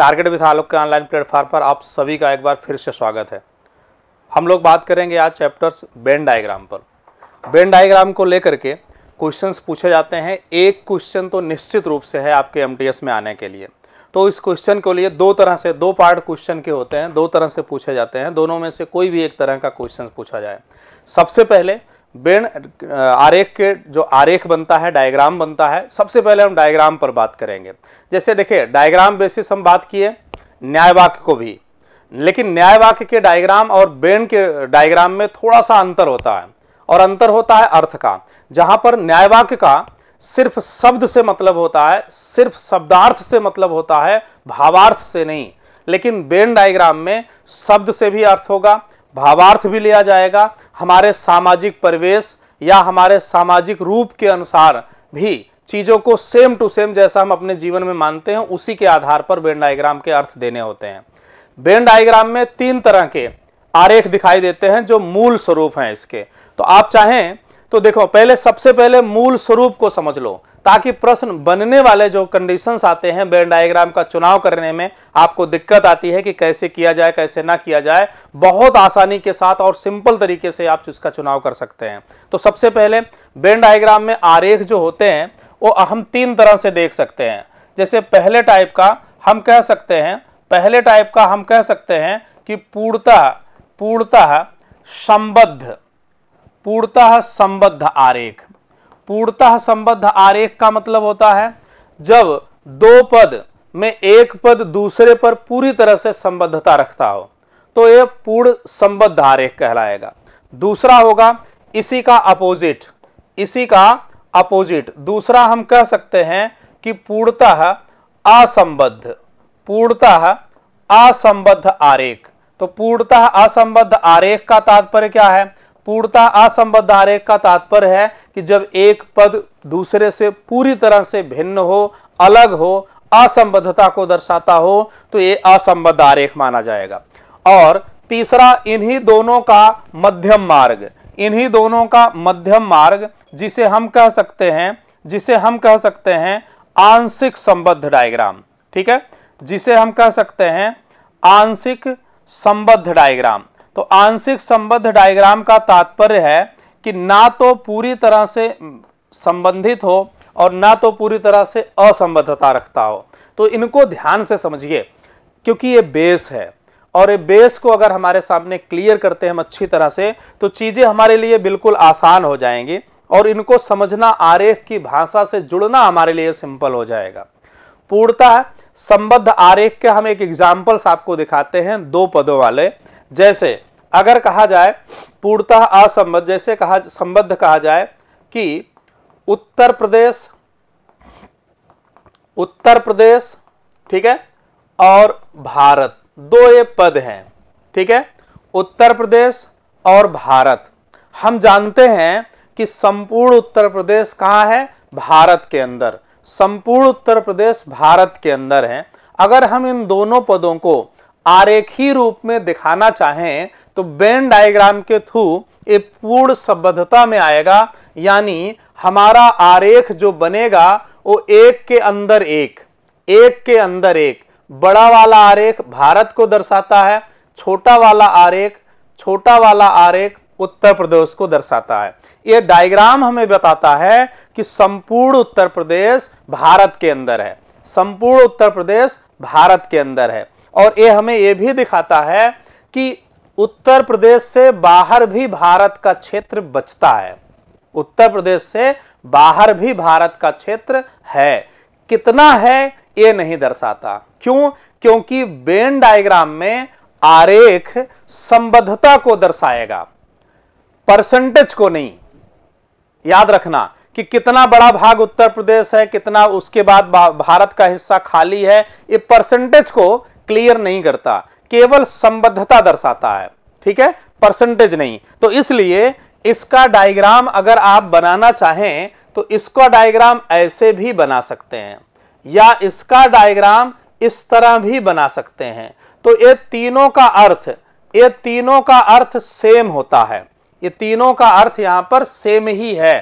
target with आलोक के online platform पर आप सभी का एक बार फिर से स्वागत है हम लोग बात करेंगे आज चैप्टर्स बेन डायग्राम पर बेन डायग्राम को लेकर के क्वेश्चंस पूछे जाते हैं एक क्वेश्चन तो निश्चित रूप से है आपके एम में आने के लिए तो इस क्वेश्चन के लिए दो तरह से दो पार्ट क्वेश्चन के होते हैं दो तरह से पूछे जाते हैं दोनों में से कोई भी एक तरह का क्वेश्चन पूछा जाए सबसे पहले बेन आरेख के जो आरेख बनता है डायग्राम बनता है सबसे पहले हम डायग्राम पर बात करेंगे जैसे देखिए डायग्राम बेसिस हम बात किए न्याय वाक्य को भी लेकिन न्याय वाक्य के डायग्राम और बेन के डायग्राम में थोड़ा सा अंतर होता है और अंतर होता है अर्थ का जहां पर न्याय वाक्य का सिर्फ शब्द से मतलब होता है सिर्फ शब्दार्थ से मतलब होता है भावार्थ से नहीं लेकिन बेन डायग्राम में शब्द से भी अर्थ होगा भावार्थ भी लिया जाएगा हमारे सामाजिक परिवेश या हमारे सामाजिक रूप के अनुसार भी चीज़ों को सेम टू सेम जैसा हम अपने जीवन में मानते हैं उसी के आधार पर बेन डायग्राम के अर्थ देने होते हैं बेन डायग्राम में तीन तरह के आरेख दिखाई देते हैं जो मूल स्वरूप हैं इसके तो आप चाहें तो देखो पहले सबसे पहले मूल स्वरूप को समझ लो ताकि प्रश्न बनने वाले जो कंडीशंस आते हैं बेन डायग्राम का चुनाव करने में आपको दिक्कत आती है कि कैसे किया जाए कैसे ना किया जाए बहुत आसानी के साथ और सिंपल तरीके से आप इसका चुनाव कर सकते हैं तो सबसे पहले बेन डायग्राम में आरेख जो होते हैं वो हम तीन तरह से देख सकते हैं जैसे पहले टाइप का हम कह सकते हैं पहले टाइप का हम कह सकते हैं कि पूर्णतः पूर्णतः संबद्ध पूर्णतः संबद्ध आरेख पूर्णतः संबद्ध आरेख का मतलब होता है जब दो पद में एक पद दूसरे पर पूरी तरह से संबद्धता रखता हो तो यह पूर्ण संबद्ध आरेख कहलाएगा दूसरा होगा इसी का अपोजिट इसी का अपोजिट दूसरा हम कह सकते हैं कि पूर्णतः असंबद्ध पूर्णतः असंबद्ध आरेख तो पूर्णतः असंबद्ध आरेख का तात्पर्य क्या है पूर्णता असंबद्ध आरेख का तात्पर्य है कि जब एक पद दूसरे से पूरी तरह से भिन्न हो अलग हो असंबद्धता को दर्शाता हो तो ये असंबद्ध आरेख माना जाएगा और तीसरा इन्हीं दोनों का मध्यम मार्ग इन्हीं दोनों का मध्यम मार्ग जिसे हम कह सकते हैं जिसे हम कह सकते हैं आंशिक संबद्ध डायग्राम ठीक है जिसे हम कह सकते हैं आंशिक संबद्ध डायग्राम तो आंशिक संबद्ध डायग्राम का तात्पर्य है कि ना तो पूरी तरह से संबंधित हो और ना तो पूरी तरह से असंबद्धता रखता हो तो इनको ध्यान से समझिए क्योंकि ये बेस है और ये बेस को अगर हमारे सामने क्लियर करते हैं हम अच्छी तरह से तो चीज़ें हमारे लिए बिल्कुल आसान हो जाएंगी और इनको समझना आरेख की भाषा से जुड़ना हमारे लिए सिंपल हो जाएगा पूर्णतः संबद्ध आरेख के हम एक एग्जाम्पल्स आपको दिखाते हैं दो पदों वाले जैसे अगर कहा जाए पूर्णतः असंबद्ध जैसे कहा संबद्ध कहा जाए कि उत्तर प्रदेश उत्तर प्रदेश ठीक है और भारत दो ये पद हैं ठीक है उत्तर प्रदेश और भारत हम जानते हैं कि संपूर्ण उत्तर प्रदेश कहां है भारत के अंदर संपूर्ण उत्तर प्रदेश भारत के अंदर है अगर हम इन दोनों पदों को आरेखी रूप में दिखाना चाहें तो बेन डायग्राम के थ्रू ये पूर्ण सबद्धता में आएगा यानी हमारा आरेख जो बनेगा वो एक के अंदर एक एक के अंदर एक बड़ा वाला आरेख भारत को दर्शाता है छोटा वाला आरेख छोटा वाला आरेख उत्तर प्रदेश को दर्शाता है यह डायग्राम हमें बताता है कि संपूर्ण उत्तर प्रदेश भारत के अंदर है संपूर्ण उत्तर प्रदेश भारत के अंदर है और ये हमें ये भी दिखाता है कि उत्तर प्रदेश से बाहर भी भारत का क्षेत्र बचता है उत्तर प्रदेश से बाहर भी भारत का क्षेत्र है कितना है ये नहीं दर्शाता क्यों क्योंकि बेन डायग्राम में आरेख संबद्धता को दर्शाएगा परसेंटेज को नहीं याद रखना कि कितना बड़ा भाग उत्तर प्रदेश है कितना उसके बाद भारत का हिस्सा खाली है ये परसेंटेज को क्लियर नहीं करता केवल संबद्धता दर्शाता है ठीक है परसेंटेज नहीं तो इसलिए इसका डायग्राम अगर आप बनाना चाहें तो इसका डायग्राम ऐसे भी बना सकते हैं या इसका डायग्राम इस तरह भी बना सकते हैं तो ये तीनों का अर्थ ये तीनों का अर्थ सेम होता है ये तीनों का अर्थ यहां पर सेम ही है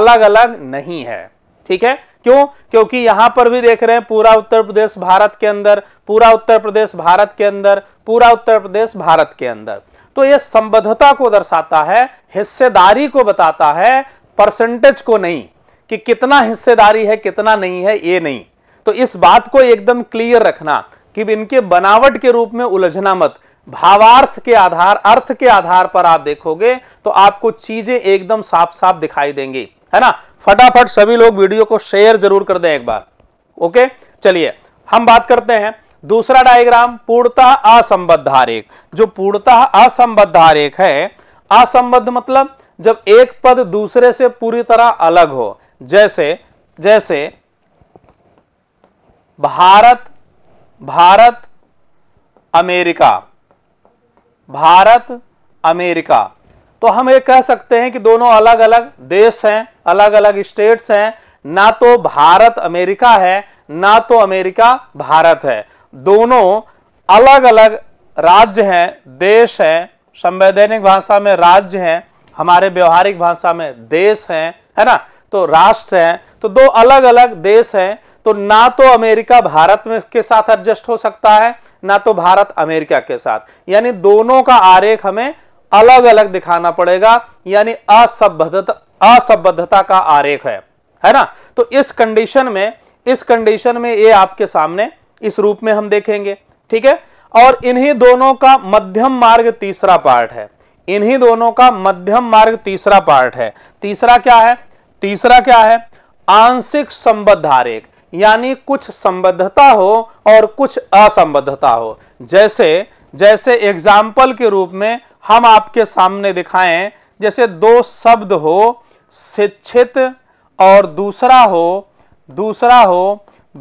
अलग अलग नहीं है ठीक है क्यों क्योंकि यहां पर भी देख रहे हैं पूरा उत्तर प्रदेश भारत के अंदर पूरा उत्तर प्रदेश भारत के अंदर पूरा उत्तर प्रदेश भारत के अंदर तो यह संबद्धता को दर्शाता है हिस्सेदारी को बताता है परसेंटेज को नहीं कि कितना हिस्सेदारी है कितना नहीं है ये नहीं तो इस बात को एकदम क्लियर रखना कि इनके बनावट के रूप में उलझना मत भावार्थ के आधार अर्थ के आधार पर आप देखोगे तो आपको चीजें एकदम साफ साफ दिखाई देंगी है ना फटाफट सभी लोग वीडियो को शेयर जरूर कर दें एक बार ओके चलिए हम बात करते हैं दूसरा डायग्राम पूर्णतः असंबद्ध आरेख जो पूर्णतः असंबद्ध आरेख है असंबद्ध मतलब जब एक पद दूसरे से पूरी तरह अलग हो जैसे जैसे भारत भारत अमेरिका भारत अमेरिका तो हम ये कह सकते हैं कि दोनों अलग अलग देश हैं अलग अलग स्टेट्स हैं ना तो भारत अमेरिका है ना तो अमेरिका भारत है दोनों अलग अलग राज्य हैं देश हैं संवैधानिक भाषा में राज्य हैं हमारे व्यवहारिक भाषा में देश हैं है ना तो राष्ट्र हैं तो दो अलग अलग देश हैं तो ना तो अमेरिका भारत में के साथ एडजस्ट हो सकता है ना तो भारत अमेरिका के साथ यानी दोनों का आरेख हमें अलग अलग दिखाना पड़ेगा यानी असंबद्धता असंबद्धता का आरेख है है ना तो इस कंडीशन में इस कंडीशन में ये आपके सामने इस रूप में हम देखेंगे ठीक है और इन्हीं दोनों का मध्यम मार्ग तीसरा पार्ट है इन्हीं दोनों का मध्यम मार्ग तीसरा पार्ट है तीसरा क्या है तीसरा क्या है आंशिक संबद्ध आरेख यानी कुछ संबद्धता हो और कुछ असंबद्धता हो जैसे जैसे एग्जाम्पल के रूप में हम आपके सामने दिखाएं जैसे दो शब्द हो शिक्षित और दूसरा हो दूसरा हो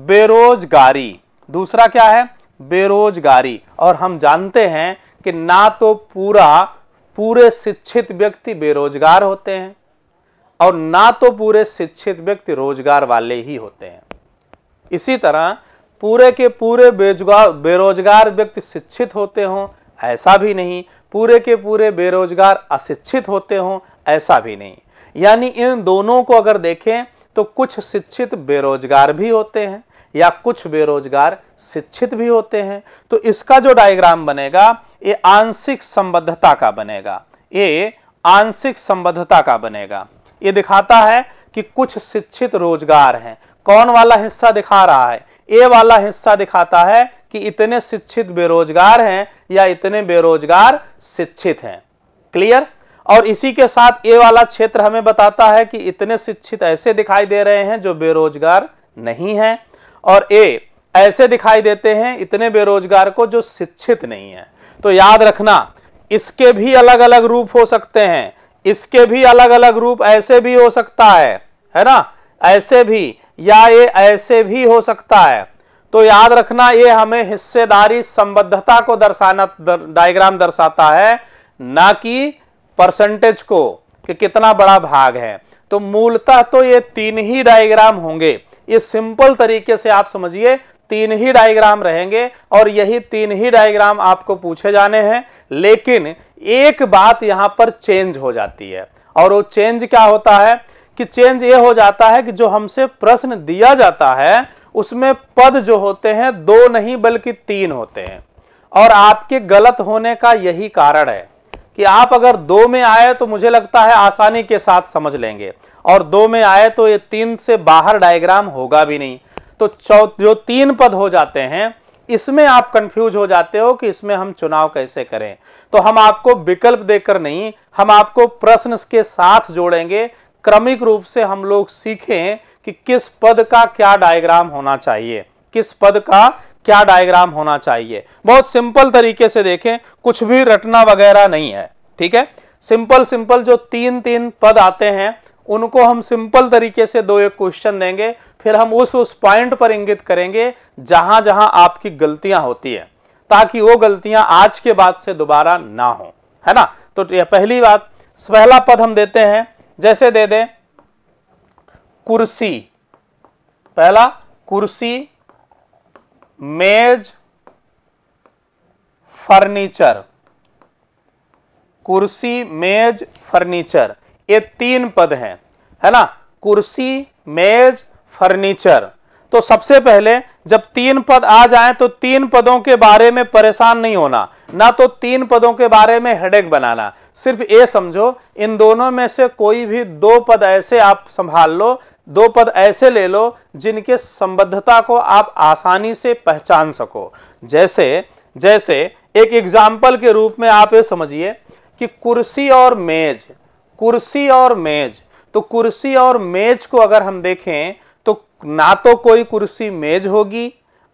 बेरोजगारी दूसरा क्या है बेरोजगारी और हम जानते हैं कि ना तो पूरा पूरे शिक्षित व्यक्ति बेरोजगार होते हैं और ना तो पूरे शिक्षित व्यक्ति रोजगार वाले ही होते हैं इसी तरह पूरे के पूरे बेरोजगार व्यक्ति शिक्षित होते हों ऐसा भी नहीं पूरे के पूरे बेरोजगार अशिक्षित होते हों ऐसा भी नहीं यानी इन दोनों को अगर देखें तो कुछ शिक्षित बेरोजगार भी होते हैं या कुछ बेरोजगार शिक्षित भी होते हैं तो इसका जो डायग्राम बनेगा ये आंशिक संबद्धता का बनेगा ये आंशिक संबद्धता का बनेगा ये दिखाता है कि कुछ शिक्षित रोजगार हैं कौन वाला हिस्सा दिखा रहा है ए वाला हिस्सा दिखाता है कि इतने शिक्षित बेरोजगार हैं या इतने बेरोजगार शिक्षित हैं क्लियर और इसी के साथ ये वाला क्षेत्र हमें बताता है कि इतने शिक्षित ऐसे दिखाई दे रहे हैं जो बेरोजगार नहीं है और ए ऐसे दिखाई देते हैं इतने बेरोजगार को जो शिक्षित नहीं है तो याद रखना इसके भी अलग अलग रूप हो सकते हैं इसके भी अलग अलग रूप ऐसे भी हो सकता है है ना ऐसे भी या ये ऐसे भी हो सकता है तो याद रखना ये हमें हिस्सेदारी संबद्धता को दर्शाना दर, डायग्राम दर्शाता है ना कि परसेंटेज को कि कितना बड़ा भाग है तो मूलतः तो ये तीन ही डायग्राम होंगे ये सिंपल तरीके से आप समझिए तीन ही डायग्राम रहेंगे और यही तीन ही डायग्राम आपको पूछे जाने हैं लेकिन एक बात यहां पर चेंज हो जाती है और वो चेंज क्या होता है कि चेंज ये हो जाता है कि जो हमसे प्रश्न दिया जाता है उसमें पद जो होते हैं दो नहीं बल्कि तीन होते हैं और आपके गलत होने का यही कारण है कि आप अगर दो में आए तो मुझे लगता है आसानी के साथ समझ लेंगे और दो में आए तो ये तीन से बाहर डायग्राम होगा भी नहीं तो जो तीन पद हो जाते हैं इसमें आप कंफ्यूज हो जाते हो कि इसमें हम चुनाव कैसे करें तो हम आपको विकल्प देकर नहीं हम आपको प्रश्न के साथ जोड़ेंगे क्रमिक रूप से हम लोग सीखें कि किस पद का क्या डायग्राम होना चाहिए किस पद का क्या डायग्राम होना चाहिए बहुत सिंपल तरीके से देखें कुछ भी रटना वगैरह नहीं है ठीक है सिंपल सिंपल जो तीन तीन पद आते हैं उनको हम सिंपल तरीके से दो एक क्वेश्चन देंगे फिर हम उस उस पॉइंट पर इंगित करेंगे जहां जहां आपकी गलतियां होती है ताकि वो गलतियां आज के बाद से दोबारा ना हो है ना तो यह पहली बात पहला पद हम देते हैं जैसे दे दें कुर्सी पहला कुर्सी मेज फर्नीचर कुर्सी मेज फर्नीचर ये तीन पद हैं है ना कुर्सी मेज फर्नीचर तो सबसे पहले जब तीन पद आ जाए तो तीन पदों के बारे में परेशान नहीं होना ना तो तीन पदों के बारे में हेडेक बनाना सिर्फ ये समझो इन दोनों में से कोई भी दो पद ऐसे आप संभाल लो दो पद ऐसे ले लो जिनके संबद्धता को आप आसानी से पहचान सको जैसे जैसे एक एग्जाम्पल के रूप में आप ये समझिए कि कुर्सी और मेज कुर्सी और मेज तो कुर्सी और मेज को अगर हम देखें तो ना तो कोई कुर्सी मेज होगी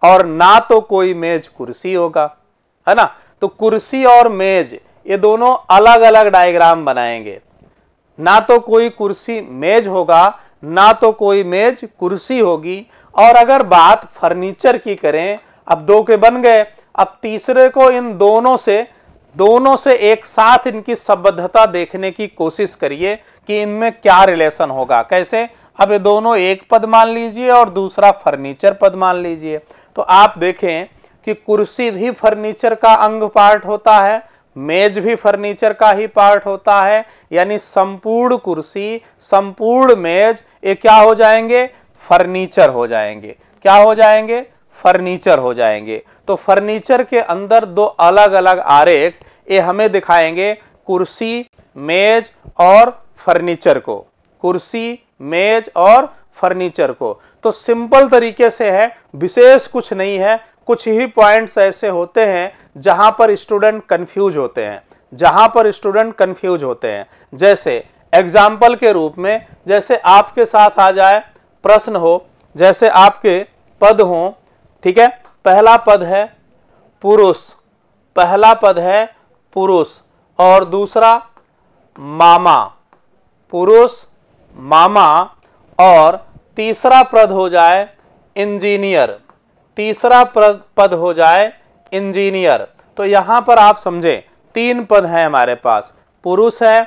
और ना तो कोई मेज कुर्सी होगा है ना तो कुर्सी और मेज ये दोनों अलग अलग डायग्राम बनाएंगे ना तो कोई कुर्सी मेज होगा ना तो कोई मेज कुर्सी होगी और अगर बात फर्नीचर की करें अब दो के बन गए अब तीसरे को इन दोनों से दोनों से एक साथ इनकी संबद्धता देखने की कोशिश करिए कि इनमें क्या रिलेशन होगा कैसे अब ये दोनों एक पद मान लीजिए और दूसरा फर्नीचर पद मान लीजिए तो आप देखें कि कुर्सी भी फर्नीचर का अंग पार्ट होता है मेज भी फर्नीचर का ही पार्ट होता है यानी संपूर्ण कुर्सी संपूर्ण मेज ये क्या हो जाएंगे फर्नीचर हो जाएंगे क्या हो जाएंगे फर्नीचर हो जाएंगे तो फर्नीचर के अंदर दो अलग अलग आरेख ये हमें दिखाएंगे कुर्सी मेज और फर्नीचर को कुर्सी मेज और फर्नीचर को तो सिंपल तरीके से है विशेष कुछ नहीं है कुछ ही पॉइंट्स ऐसे होते हैं जहां पर स्टूडेंट कंफ्यूज होते हैं जहां पर स्टूडेंट कंफ्यूज होते हैं जैसे एग्जाम्पल के रूप में जैसे आपके साथ आ जाए प्रश्न हो जैसे आपके पद हो ठीक है पहला पद है पुरुष पहला पद है पुरुष और दूसरा मामा पुरुष मामा और तीसरा पद हो जाए इंजीनियर तीसरा पद हो जाए इंजीनियर तो यहां पर आप समझे तीन पद हैं हमारे पास पुरुष है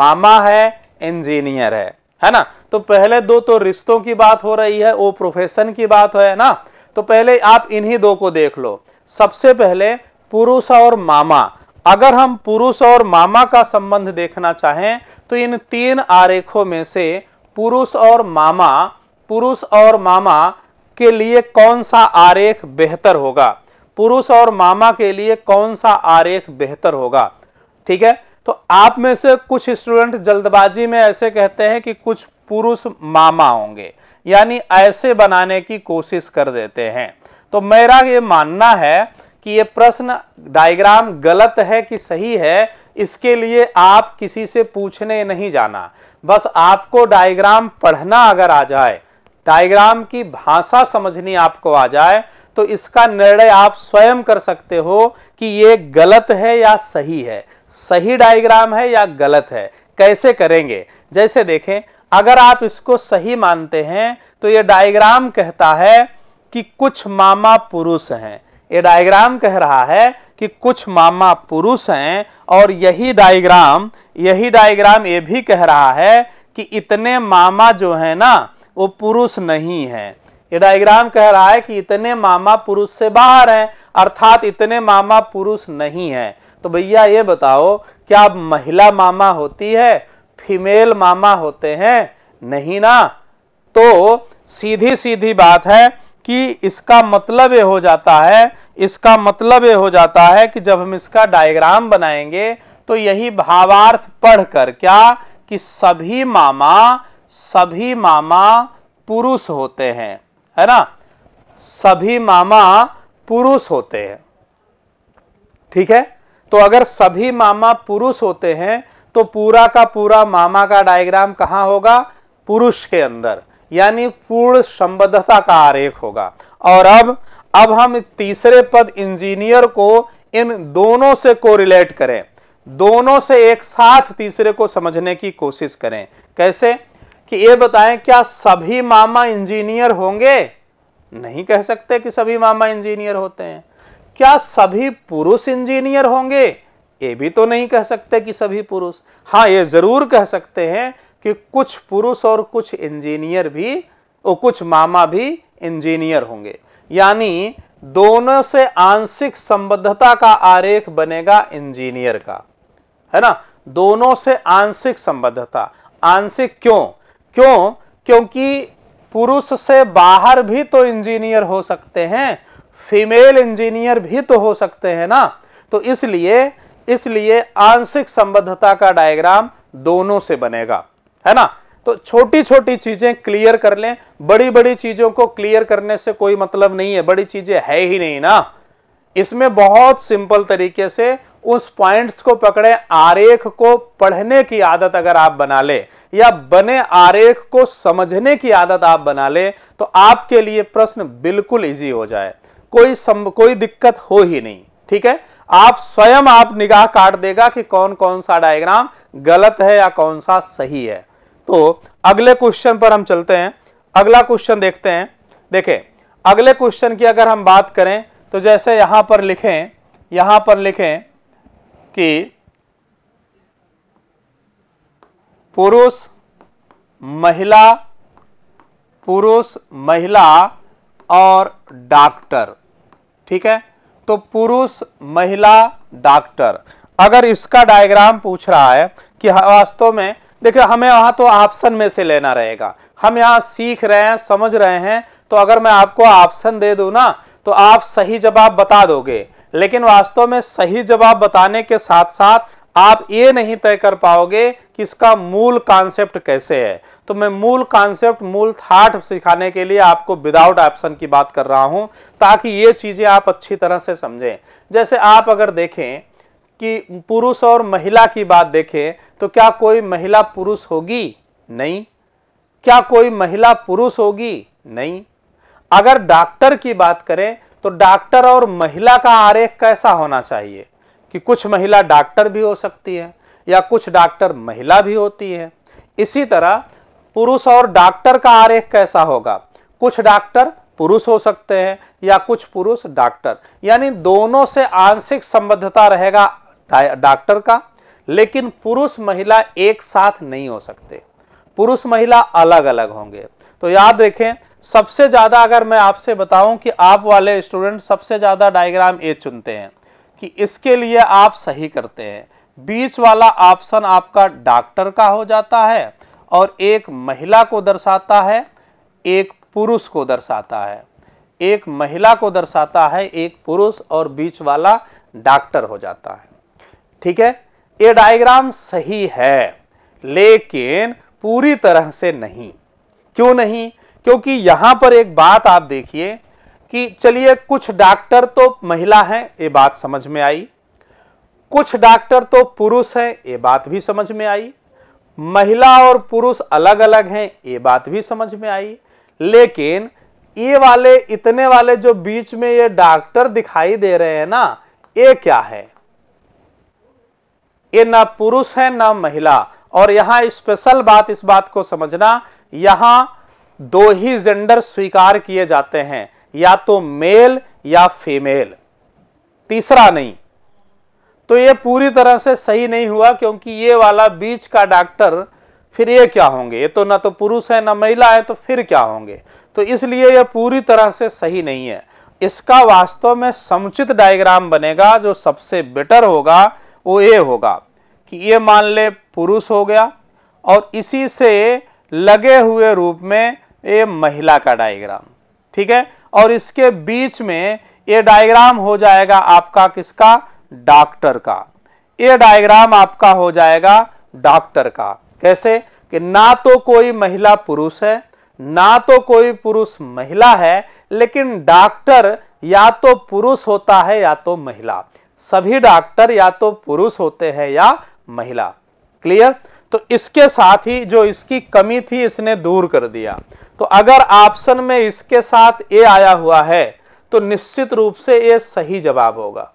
मामा है इंजीनियर है है ना तो पहले दो तो रिश्तों की बात हो रही है वो प्रोफेशन की बात है ना तो पहले आप इन्हीं दो को देख लो सबसे पहले पुरुष और मामा अगर हम पुरुष और मामा का संबंध देखना चाहें तो इन तीन आरेखों में से पुरुष और मामा पुरुष और मामा के लिए कौन सा आरेख बेहतर होगा पुरुष और मामा के लिए कौन सा आरेख बेहतर होगा ठीक है तो आप में से कुछ स्टूडेंट जल्दबाजी में ऐसे कहते हैं कि कुछ पुरुष मामा होंगे यानी ऐसे बनाने की कोशिश कर देते हैं तो मेरा ये मानना है कि ये प्रश्न डायग्राम गलत है कि सही है इसके लिए आप किसी से पूछने नहीं जाना बस आपको डायग्राम पढ़ना अगर आ जाए डायग्राम की भाषा समझनी आपको आ जाए तो इसका निर्णय आप स्वयं कर सकते हो कि ये गलत है या सही है सही डायग्राम है या गलत है कैसे करेंगे जैसे देखें अगर आप इसको सही मानते हैं तो ये डायग्राम कहता है कि कुछ मामा पुरुष हैं ये डायग्राम कह रहा है कि कुछ मामा पुरुष हैं और यही डायग्राम यही डायग्राम ये भी कह रहा है कि इतने मामा जो है ना वो पुरुष नहीं हैं ये डायग्राम कह रहा है कि इतने मामा पुरुष से बाहर हैं अर्थात इतने मामा पुरुष नहीं हैं तो भैया ये बताओ क्या महिला मामा होती है फीमेल मामा होते हैं नहीं ना तो सीधी सीधी बात है कि इसका मतलब ये हो जाता है इसका मतलब ये हो जाता है कि जब हम इसका डायग्राम बनाएंगे तो यही भावार्थ पढ़कर क्या कि सभी मामा सभी मामा पुरुष होते हैं है ना सभी मामा पुरुष होते हैं ठीक है तो अगर सभी मामा पुरुष होते हैं तो पूरा का पूरा मामा का डायग्राम कहां होगा पुरुष के अंदर यानी पूर्ण संबद्धता का आरेख होगा और अब अब हम तीसरे पद इंजीनियर को इन दोनों से कोरिलेट करें दोनों से एक साथ तीसरे को समझने की कोशिश करें कैसे कि ये बताएं क्या सभी मामा इंजीनियर होंगे नहीं कह सकते कि सभी मामा इंजीनियर होते हैं क्या सभी पुरुष इंजीनियर होंगे ये भी तो नहीं कह सकते कि सभी पुरुष हाँ ये जरूर कह सकते हैं कि कुछ पुरुष और कुछ इंजीनियर भी और कुछ मामा भी इंजीनियर होंगे यानी दोनों से आंशिक संबद्धता का आरेख बनेगा इंजीनियर का है ना दोनों से आंशिक संबद्धता आंशिक क्यों क्यों क्योंकि पुरुष से बाहर भी तो इंजीनियर हो सकते हैं फीमेल इंजीनियर भी तो हो सकते हैं ना तो इसलिए इसलिए आंशिक संबद्धता का डायग्राम दोनों से बनेगा है ना तो छोटी छोटी चीजें क्लियर कर लें बड़ी बड़ी चीजों को क्लियर करने से कोई मतलब नहीं है बड़ी चीजें है ही नहीं ना इसमें बहुत सिंपल तरीके से उस पॉइंट्स को पकड़े आरेख को पढ़ने की आदत अगर आप बना ले या बने आरेख को समझने की आदत आप बना ले तो आपके लिए प्रश्न बिल्कुल इजी हो जाए कोई सम, कोई दिक्कत हो ही नहीं ठीक है आप स्वयं आप निगाह काट देगा कि कौन कौन सा डायग्राम गलत है या कौन सा सही है तो अगले क्वेश्चन पर हम चलते हैं अगला क्वेश्चन देखते हैं देखे अगले क्वेश्चन की अगर हम बात करें तो जैसे यहां पर लिखें यहां पर लिखें कि पुरुष महिला पुरुष महिला और डॉक्टर ठीक है तो पुरुष महिला डॉक्टर अगर इसका डायग्राम पूछ रहा है कि हाँ, वास्तव में देखिए हमें वहां तो ऑप्शन में से लेना रहेगा हम यहां सीख रहे हैं समझ रहे हैं तो अगर मैं आपको ऑप्शन दे दू ना तो आप सही जवाब बता दोगे लेकिन वास्तव में सही जवाब बताने के साथ साथ आप ये नहीं तय कर पाओगे कि इसका मूल कॉन्सेप्ट कैसे है तो मैं मूल कॉन्सेप्ट मूल थाट सिखाने के लिए आपको विदाउट ऑप्शन की बात कर रहा हूं ताकि ये चीजें आप अच्छी तरह से समझें जैसे आप अगर देखें कि पुरुष और महिला की बात देखें तो क्या कोई महिला पुरुष होगी नहीं क्या कोई महिला पुरुष होगी नहीं अगर डॉक्टर की बात करें तो डॉक्टर और महिला का आरेख कैसा होना चाहिए कि कुछ महिला डॉक्टर भी हो सकती है या कुछ डॉक्टर महिला भी होती है इसी तरह पुरुष और डॉक्टर का आरेख कैसा होगा कुछ डॉक्टर पुरुष हो सकते हैं या कुछ पुरुष डॉक्टर यानी दोनों से आंशिक संबद्धता रहेगा डॉक्टर का लेकिन पुरुष महिला एक साथ नहीं हो सकते पुरुष महिला अलग अलग होंगे तो याद रखें सबसे ज़्यादा अगर मैं आपसे बताऊं कि आप वाले स्टूडेंट सबसे ज़्यादा डायग्राम ए चुनते हैं कि इसके लिए आप सही करते हैं बीच वाला ऑप्शन आपका डॉक्टर का हो जाता है और एक महिला को दर्शाता है एक पुरुष को दर्शाता है एक महिला को दर्शाता है एक पुरुष और बीच वाला डॉक्टर हो जाता है ठीक है ये डायग्राम सही है लेकिन पूरी तरह से नहीं क्यों नहीं क्योंकि यहां पर एक बात आप देखिए कि चलिए कुछ डॉक्टर तो महिला हैं ये बात समझ में आई कुछ डॉक्टर तो पुरुष हैं ये बात भी समझ में आई महिला और पुरुष अलग अलग हैं ये बात भी समझ में आई लेकिन ये वाले इतने वाले जो बीच में ये डॉक्टर दिखाई दे रहे हैं ना ये क्या है ये ना पुरुष है ना महिला और यहां स्पेशल बात इस बात को समझना यहां दो ही जेंडर स्वीकार किए जाते हैं या तो मेल या फीमेल तीसरा नहीं तो ये पूरी तरह से सही नहीं हुआ क्योंकि ये वाला बीच का डॉक्टर फिर ये क्या होंगे ये तो ना तो पुरुष है ना महिला है तो फिर क्या होंगे तो इसलिए यह पूरी तरह से सही नहीं है इसका वास्तव में समुचित डायग्राम बनेगा जो सबसे बेटर होगा वो ये होगा कि ये मान ले पुरुष हो गया और इसी से लगे हुए रूप में ये महिला का डायग्राम ठीक है और इसके बीच में ये डायग्राम हो जाएगा आपका किसका डॉक्टर का ये डायग्राम आपका हो जाएगा डॉक्टर का कैसे कि ना तो कोई महिला पुरुष है ना तो कोई पुरुष महिला है लेकिन डॉक्टर या तो पुरुष होता है या तो महिला सभी डॉक्टर या तो पुरुष होते हैं या महिला क्लियर तो इसके साथ ही जो इसकी कमी थी इसने दूर कर दिया तो अगर ऑप्शन में इसके साथ ए आया हुआ है तो निश्चित रूप से ये सही जवाब होगा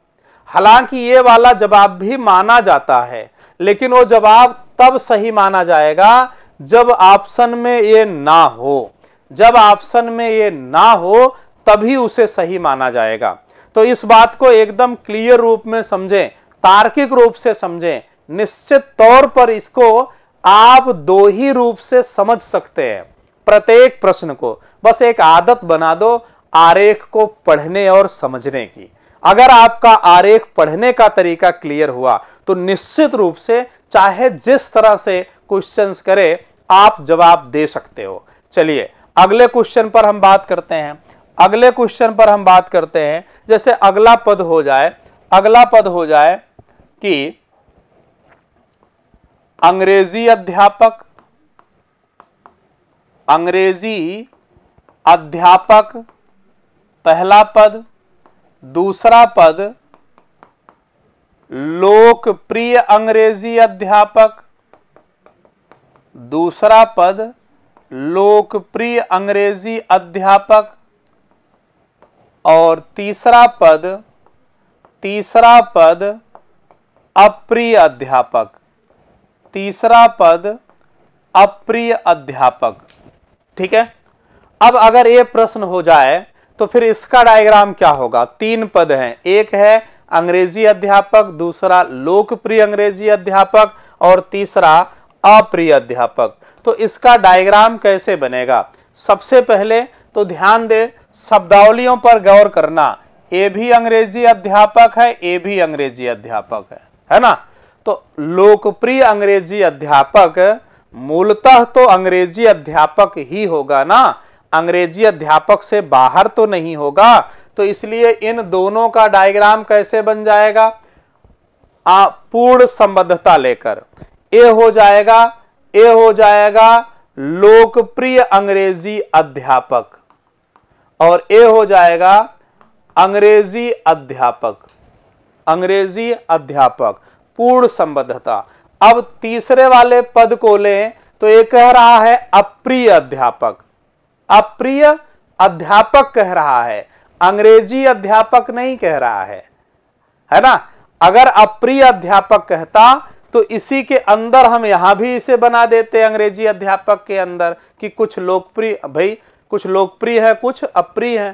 हालांकि ये वाला जवाब भी माना जाता है लेकिन वो जवाब तब सही माना जाएगा जब ऑप्शन में ये ना हो जब ऑप्शन में ये ना हो तभी उसे सही माना जाएगा तो इस बात को एकदम क्लियर रूप में समझें तार्किक रूप से समझें निश्चित तौर पर इसको आप दो ही रूप से समझ सकते हैं प्रत्येक प्रश्न को बस एक आदत बना दो आरेख को पढ़ने और समझने की अगर आपका आरेख पढ़ने का तरीका क्लियर हुआ तो निश्चित रूप से चाहे जिस तरह से क्वेश्चंस करे आप जवाब दे सकते हो चलिए अगले क्वेश्चन पर हम बात करते हैं अगले क्वेश्चन पर हम बात करते हैं जैसे अगला पद हो जाए अगला पद हो जाए कि अंग्रेजी अध्यापक अंग्रेजी अध्यापक पहला पद दूसरा पद लोकप्रिय अंग्रेजी अध्यापक दूसरा पद लोकप्रिय अंग्रेजी अध्यापक और तीसरा पद तीसरा पद अप्रिय अध्यापक तीसरा पद अप्रिय अध्यापक ठीक है अब अगर ये प्रश्न हो जाए तो फिर इसका डायग्राम क्या होगा तीन पद हैं एक है अंग्रेजी अध्यापक दूसरा लोकप्रिय अंग्रेजी अध्यापक और तीसरा अप्रिय अध्यापक तो इसका डायग्राम कैसे बनेगा सबसे पहले तो ध्यान दे शब्दावलियों पर गौर करना ए भी अंग्रेजी अध्यापक है ए भी अंग्रेजी अध्यापक है है ना तो लोकप्रिय अंग्रेजी अध्यापक मूलतः तो अंग्रेजी अध्यापक ही होगा ना अंग्रेजी अध्यापक से बाहर तो नहीं होगा तो इसलिए इन दोनों का डायग्राम कैसे बन जाएगा आ, पूर्ण संबद्धता लेकर ए हो जाएगा ए हो जाएगा लोकप्रिय अंग्रेजी अध्यापक और ए हो जाएगा अंग्रेजी अध्यापक अंग्रेजी अध्यापक पूर्ण संबद्धता अब तीसरे वाले पद को लें तो ये कह रहा है अप्रिय अध्यापक अप्रिय अध्यापक कह रहा है अंग्रेजी अध्यापक नहीं कह रहा है है ना अगर अप्रिय अध्यापक कहता तो इसी के अंदर हम यहां भी इसे बना देते अंग्रेजी अध्यापक के अंदर कि कुछ लोकप्रिय भाई कुछ लोकप्रिय है कुछ अप्रिय है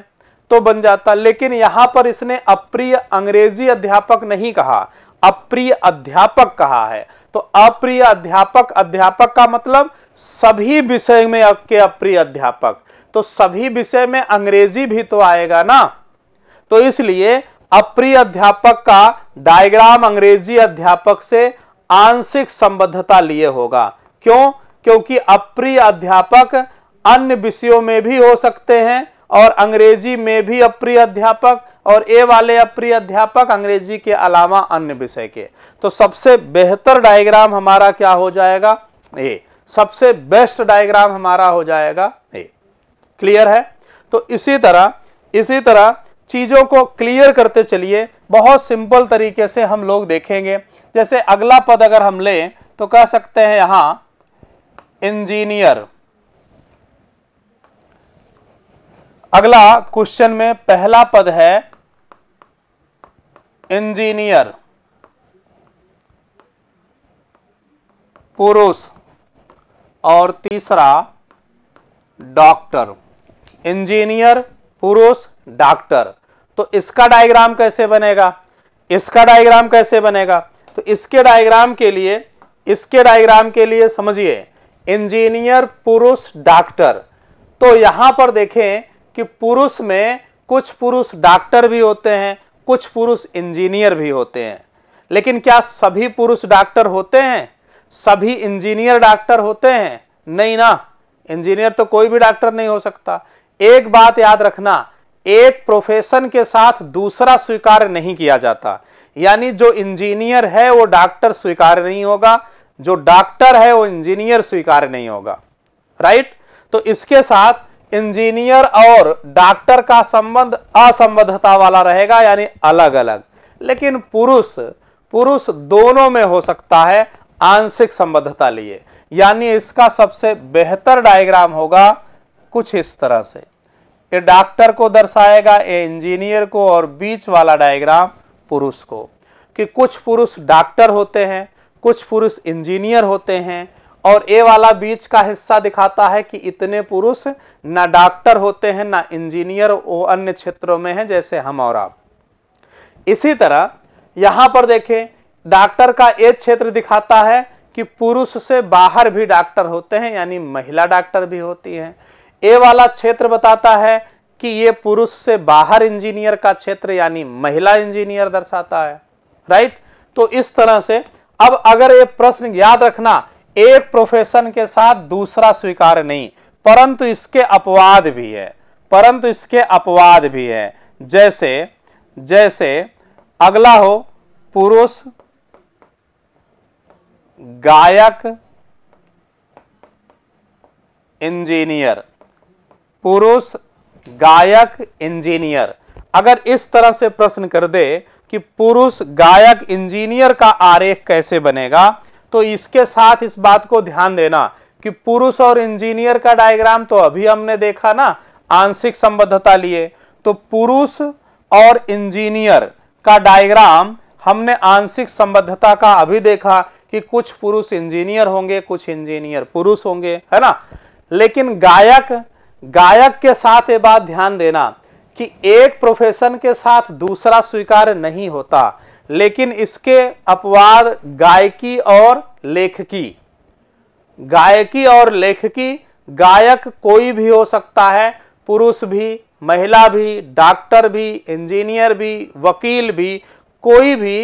तो बन जाता लेकिन यहां पर इसने अप्रिय अंग्रेजी अध्यापक नहीं कहा अप्रिय अध्यापक कहा है तो अप्रिय अध्यापक अध्यापक का मतलब सभी विषय में के अप्रिय अध्यापक तो सभी विषय में अंग्रेजी भी तो आएगा ना तो इसलिए अप्रिय अध्यापक का डायग्राम अंग्रेजी अध्यापक से आंशिक संबद्धता लिए होगा क्यों क्योंकि अप्रिय अध्यापक अन्य विषयों में भी हो सकते हैं और अंग्रेजी में भी अप्रिय अध्यापक और ए वाले अप्रिय अध्यापक अंग्रेजी के अलावा अन्य विषय के तो सबसे बेहतर डायग्राम हमारा क्या हो जाएगा ए सबसे बेस्ट डायग्राम हमारा हो जाएगा ए क्लियर है तो इसी तरह इसी तरह चीज़ों को क्लियर करते चलिए बहुत सिंपल तरीके से हम लोग देखेंगे जैसे अगला पद अगर हम लें तो कह सकते हैं यहां इंजीनियर अगला क्वेश्चन में पहला पद है इंजीनियर पुरुष और तीसरा डॉक्टर इंजीनियर पुरुष डॉक्टर तो इसका डायग्राम कैसे बनेगा इसका डायग्राम कैसे बनेगा तो इसके डायग्राम के लिए इसके डायग्राम के लिए समझिए इंजीनियर पुरुष डॉक्टर तो यहां पर देखें कि पुरुष में कुछ पुरुष डॉक्टर भी होते हैं कुछ पुरुष इंजीनियर भी होते हैं लेकिन क्या सभी पुरुष डॉक्टर होते हैं सभी इंजीनियर डॉक्टर होते हैं नहीं ना इंजीनियर तो कोई भी डॉक्टर नहीं हो सकता एक बात याद रखना एक प्रोफेशन के साथ दूसरा स्वीकार नहीं किया जाता यानी जो इंजीनियर है वो डॉक्टर स्वीकार नहीं होगा जो डॉक्टर है वो इंजीनियर स्वीकार नहीं होगा राइट तो इसके साथ इंजीनियर और डॉक्टर का संबंध असंबद्धता वाला रहेगा यानी अलग अलग लेकिन पुरुष पुरुष दोनों में हो सकता है आंशिक संबद्धता लिए यानी इसका सबसे बेहतर डायग्राम होगा कुछ इस तरह से ये डॉक्टर को दर्शाएगा ये इंजीनियर को और बीच वाला डायग्राम पुरुष को कि कुछ पुरुष डॉक्टर होते हैं कुछ पुरुष इंजीनियर होते हैं और ए वाला बीच का हिस्सा दिखाता है कि इतने पुरुष ना डॉक्टर होते हैं ना इंजीनियर वो अन्य क्षेत्रों में हैं जैसे हम और आप इसी तरह यहां पर देखें डॉक्टर का ए क्षेत्र दिखाता है कि पुरुष से बाहर भी डॉक्टर होते हैं यानी महिला डॉक्टर भी होती हैं ए वाला क्षेत्र बताता है कि ये पुरुष से बाहर इंजीनियर का क्षेत्र यानी महिला इंजीनियर दर्शाता है राइट तो इस तरह से अब अगर ये प्रश्न याद रखना एक प्रोफेशन के साथ दूसरा स्वीकार नहीं परंतु इसके अपवाद भी है परंतु इसके अपवाद भी है जैसे जैसे अगला हो पुरुष गायक इंजीनियर पुरुष गायक इंजीनियर अगर इस तरह से प्रश्न कर दे कि पुरुष गायक इंजीनियर का आरेख कैसे बनेगा तो इसके साथ इस बात को ध्यान देना कि पुरुष और इंजीनियर का डायग्राम तो अभी हमने देखा ना आंशिक संबद्धता लिए तो पुरुष और इंजीनियर का डायग्राम हमने आंशिक संबद्धता का अभी देखा कि कुछ पुरुष इंजीनियर होंगे कुछ इंजीनियर पुरुष होंगे है ना लेकिन गायक गायक के साथ ये बात ध्यान देना कि एक प्रोफेशन के साथ दूसरा स्वीकार नहीं होता लेकिन इसके अपवाद गायकी और लेखकी गायकी और लेखकी गायक कोई भी हो सकता है पुरुष भी महिला भी डॉक्टर भी इंजीनियर भी वकील भी कोई भी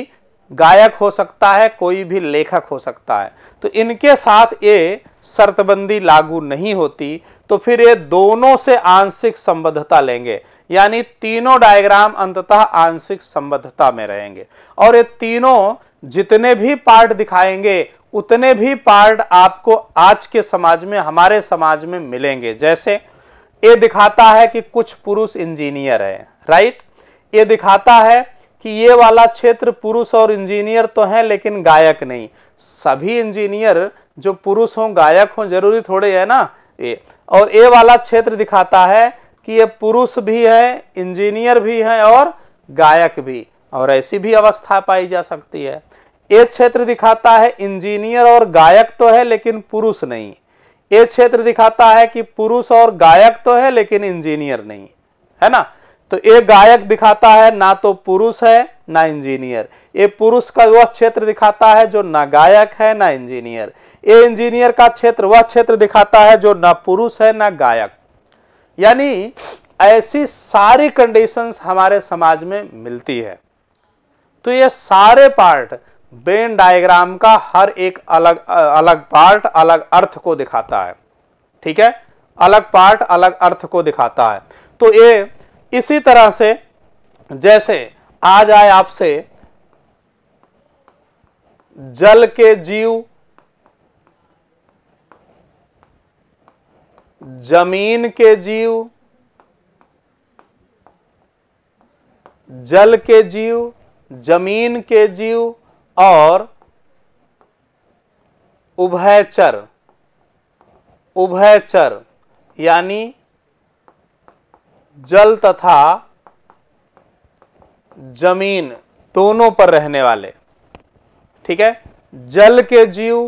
गायक हो सकता है कोई भी लेखक हो सकता है तो इनके साथ ये शर्तबंदी लागू नहीं होती तो फिर ये दोनों से आंशिक संबद्धता लेंगे यानी तीनों डायग्राम अंततः आंशिक संबद्धता में रहेंगे और ये तीनों जितने भी पार्ट दिखाएंगे उतने भी पार्ट आपको आज के समाज में हमारे समाज में मिलेंगे जैसे ये दिखाता है कि कुछ पुरुष इंजीनियर है राइट ये दिखाता है कि ये वाला क्षेत्र पुरुष और इंजीनियर तो है लेकिन गायक नहीं सभी इंजीनियर जो पुरुष हों गायक हों जरूरी थोड़े है ना ये और ये वाला क्षेत्र दिखाता है कि ये पुरुष भी है इंजीनियर भी है और गायक भी और ऐसी भी अवस्था पाई जा सकती है ये क्षेत्र दिखाता है इंजीनियर और गायक तो है लेकिन पुरुष नहीं ये क्षेत्र दिखाता है कि पुरुष और गायक तो है लेकिन इंजीनियर नहीं है ना तो ये गायक दिखाता है ना तो पुरुष है ना इंजीनियर ये पुरुष का वह क्षेत्र दिखाता है जो ना गायक है ना इंजीनियर ये इंजीनियर का क्षेत्र वह क्षेत्र दिखाता है जो ना पुरुष है ना गायक यानी ऐसी सारी कंडीशंस हमारे समाज में मिलती है तो ये सारे पार्ट बेन डायग्राम का हर एक अलग अलग पार्ट अलग अर्थ को दिखाता है ठीक है अलग पार्ट अलग अर्थ को दिखाता है तो ये इसी तरह से जैसे आज आए आपसे जल के जीव जमीन के जीव जल के जीव जमीन के जीव और उभयचर उभयचर यानी जल तथा जमीन दोनों पर रहने वाले ठीक है जल के जीव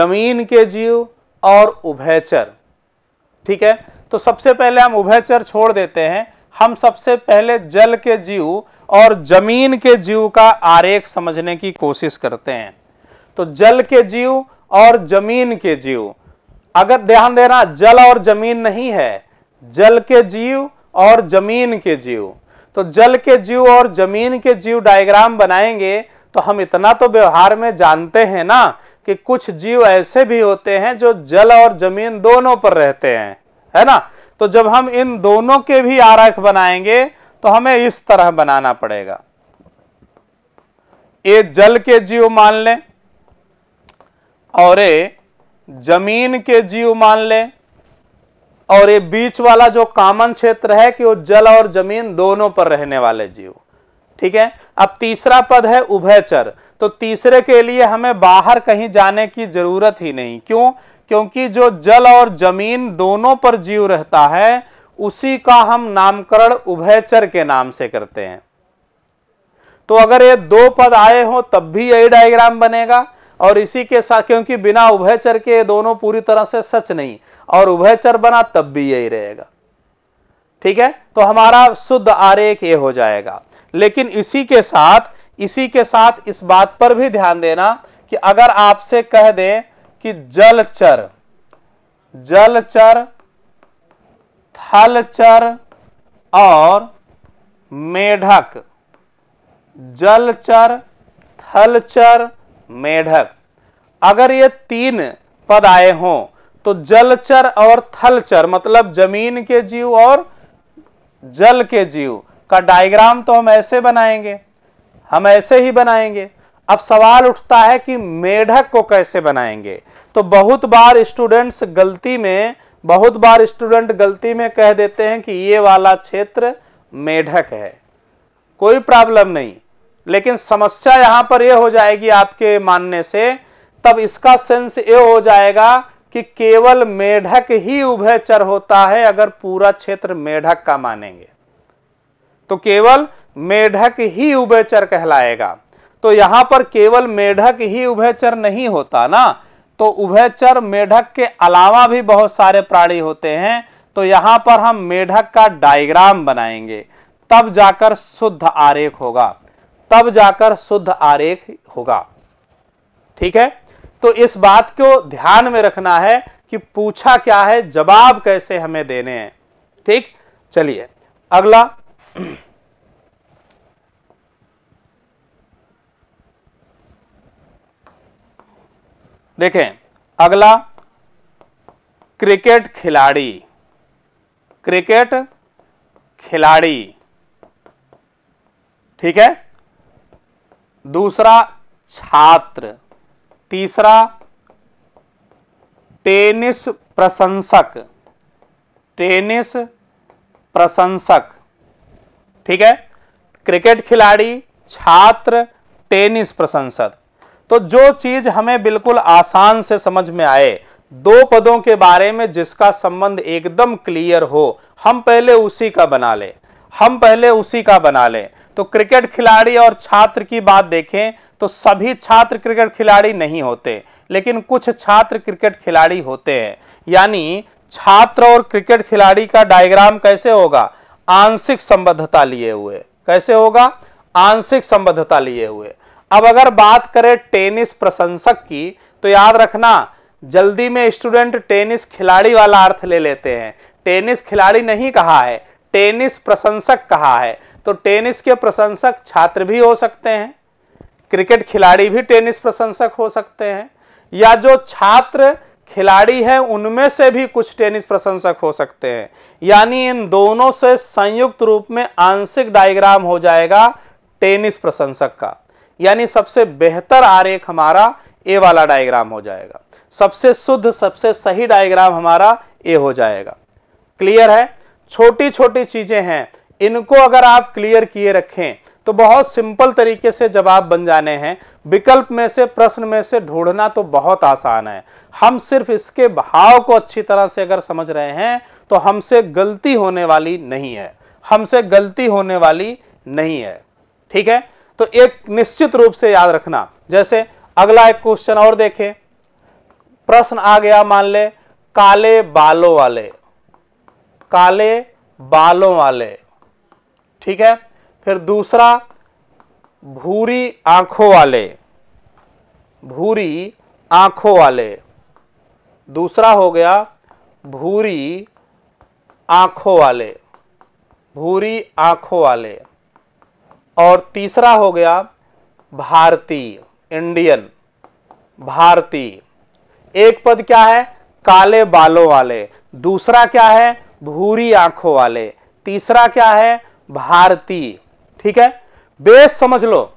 जमीन के जीव और उभयचर ठीक है तो सबसे पहले हम उभयचर छोड़ देते हैं हम सबसे पहले जल के जीव और जमीन के जीव का आरेख समझने की कोशिश करते हैं तो जल के जीव और जमीन के जीव अगर ध्यान देना जल और जमीन नहीं है जल के जीव और जमीन के जीव तो जल के जीव और जमीन के जीव डायग्राम बनाएंगे तो हम इतना तो व्यवहार में जानते हैं ना कि कुछ जीव ऐसे भी होते हैं जो जल और जमीन दोनों पर रहते हैं है ना तो जब हम इन दोनों के भी आरख बनाएंगे तो हमें इस तरह बनाना पड़ेगा ये जल के जीव मान लें और ये जमीन के जीव मान लें और ये बीच वाला जो कामन क्षेत्र है कि वो जल और जमीन दोनों पर रहने वाले जीव ठीक है अब तीसरा पद है उभयचर तो तीसरे के लिए हमें बाहर कहीं जाने की जरूरत ही नहीं क्यों क्योंकि जो जल और जमीन दोनों पर जीव रहता है उसी का हम नामकरण उभयचर के नाम से करते हैं तो अगर ये दो पद आए हो तब भी यही डायग्राम बनेगा और इसी के साथ क्योंकि बिना उभयचर के ये दोनों पूरी तरह से सच नहीं और उभयचर बना तब भी यही रहेगा ठीक है तो हमारा शुद्ध आरेख ये हो जाएगा लेकिन इसी के साथ इसी के साथ इस बात पर भी ध्यान देना कि अगर आपसे कह दे कि जलचर जलचर थलचर और मेढक जलचर थलचर मेढक अगर ये तीन पद आए हों तो जलचर और थलचर मतलब जमीन के जीव और जल के जीव का डायग्राम तो हम ऐसे बनाएंगे हम ऐसे ही बनाएंगे अब सवाल उठता है कि मेढक को कैसे बनाएंगे तो बहुत बार स्टूडेंट्स गलती में बहुत बार स्टूडेंट गलती में कह देते हैं कि ये वाला क्षेत्र मेढक है कोई प्रॉब्लम नहीं लेकिन समस्या यहां पर यह हो जाएगी आपके मानने से तब इसका सेंस ये हो जाएगा कि केवल मेढक ही उभयचर होता है अगर पूरा क्षेत्र मेढक का मानेंगे तो केवल मेढक ही उभयचर कहलाएगा तो यहां पर केवल मेढक ही उभयचर नहीं होता ना तो उभयचर मेढक के अलावा भी बहुत सारे प्राणी होते हैं तो यहां पर हम मेढक का डायग्राम बनाएंगे तब जाकर शुद्ध आरेख होगा तब जाकर शुद्ध आरेख होगा ठीक है तो इस बात को ध्यान में रखना है कि पूछा क्या है जवाब कैसे हमें देने हैं ठीक चलिए अगला देखें अगला क्रिकेट खिलाड़ी क्रिकेट खिलाड़ी ठीक है दूसरा छात्र तीसरा टेनिस प्रशंसक टेनिस प्रशंसक ठीक है क्रिकेट खिलाड़ी छात्र टेनिस प्रशंसक तो जो चीज हमें बिल्कुल आसान से समझ में आए दो पदों के बारे में जिसका संबंध एकदम क्लियर हो हम पहले उसी का बना लें हम पहले उसी का बना लें तो क्रिकेट खिलाड़ी और छात्र की बात देखें तो सभी छात्र क्रिकेट खिलाड़ी नहीं होते लेकिन कुछ छात्र क्रिकेट खिलाड़ी होते हैं यानी छात्र और क्रिकेट खिलाड़ी का डायग्राम कैसे होगा आंशिक संबद्धता लिए हुए कैसे होगा आंशिक संबद्धता लिए हुए अब अगर बात करें टेनिस प्रशंसक की तो याद रखना जल्दी में स्टूडेंट टेनिस खिलाड़ी वाला अर्थ ले लेते हैं टेनिस खिलाड़ी नहीं कहा है टेनिस प्रशंसक कहा है तो टेनिस के प्रशंसक छात्र भी हो सकते हैं क्रिकेट खिलाड़ी भी टेनिस प्रशंसक हो सकते हैं या जो छात्र खिलाड़ी हैं उनमें से भी कुछ टेनिस प्रशंसक हो सकते हैं यानी इन दोनों से संयुक्त रूप में आंशिक डायग्राम हो जाएगा टेनिस प्रशंसक का यानी सबसे बेहतर आरेख हमारा ए वाला डायग्राम हो जाएगा सबसे शुद्ध सबसे सही डायग्राम हमारा ए हो जाएगा क्लियर है छोटी छोटी चीजें हैं इनको अगर आप क्लियर किए रखें तो बहुत सिंपल तरीके से जवाब बन जाने हैं विकल्प में से प्रश्न में से ढूंढना तो बहुत आसान है हम सिर्फ इसके भाव को अच्छी तरह से अगर समझ रहे हैं तो हमसे गलती होने वाली नहीं है हमसे गलती होने वाली नहीं है ठीक है तो एक निश्चित रूप से याद रखना जैसे अगला एक क्वेश्चन और देखें प्रश्न आ गया मान ले काले बालों वाले काले बालों वाले ठीक है फिर दूसरा भूरी आंखों वाले भूरी आंखों वाले दूसरा हो गया भूरी आंखों वाले भूरी आंखों वाले और तीसरा हो गया भारतीय इंडियन भारतीय एक पद क्या है काले बालों वाले दूसरा क्या है भूरी आंखों वाले तीसरा क्या है भारतीय ठीक है बेस समझ लो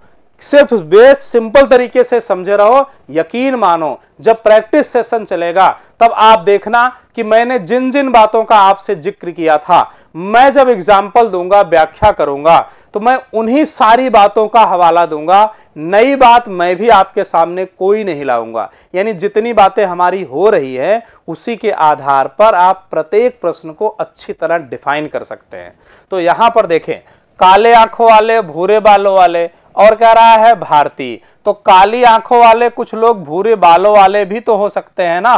सिर्फ बेस सिंपल तरीके से समझे रहो यकीन मानो जब प्रैक्टिस सेशन चलेगा तब आप देखना कि मैंने जिन जिन बातों का आपसे जिक्र किया था मैं जब एग्जाम्पल दूंगा व्याख्या करूंगा तो मैं उन्हीं सारी बातों का हवाला दूंगा नई बात मैं भी आपके सामने कोई नहीं लाऊंगा यानी जितनी बातें हमारी हो रही है उसी के आधार पर आप प्रत्येक प्रश्न को अच्छी तरह डिफाइन कर सकते हैं तो यहां पर देखें काले आंखों वाले भूरे बालों वाले और कह रहा है भारतीय तो काली आंखों वाले कुछ लोग भूरे बालों वाले भी तो हो सकते हैं ना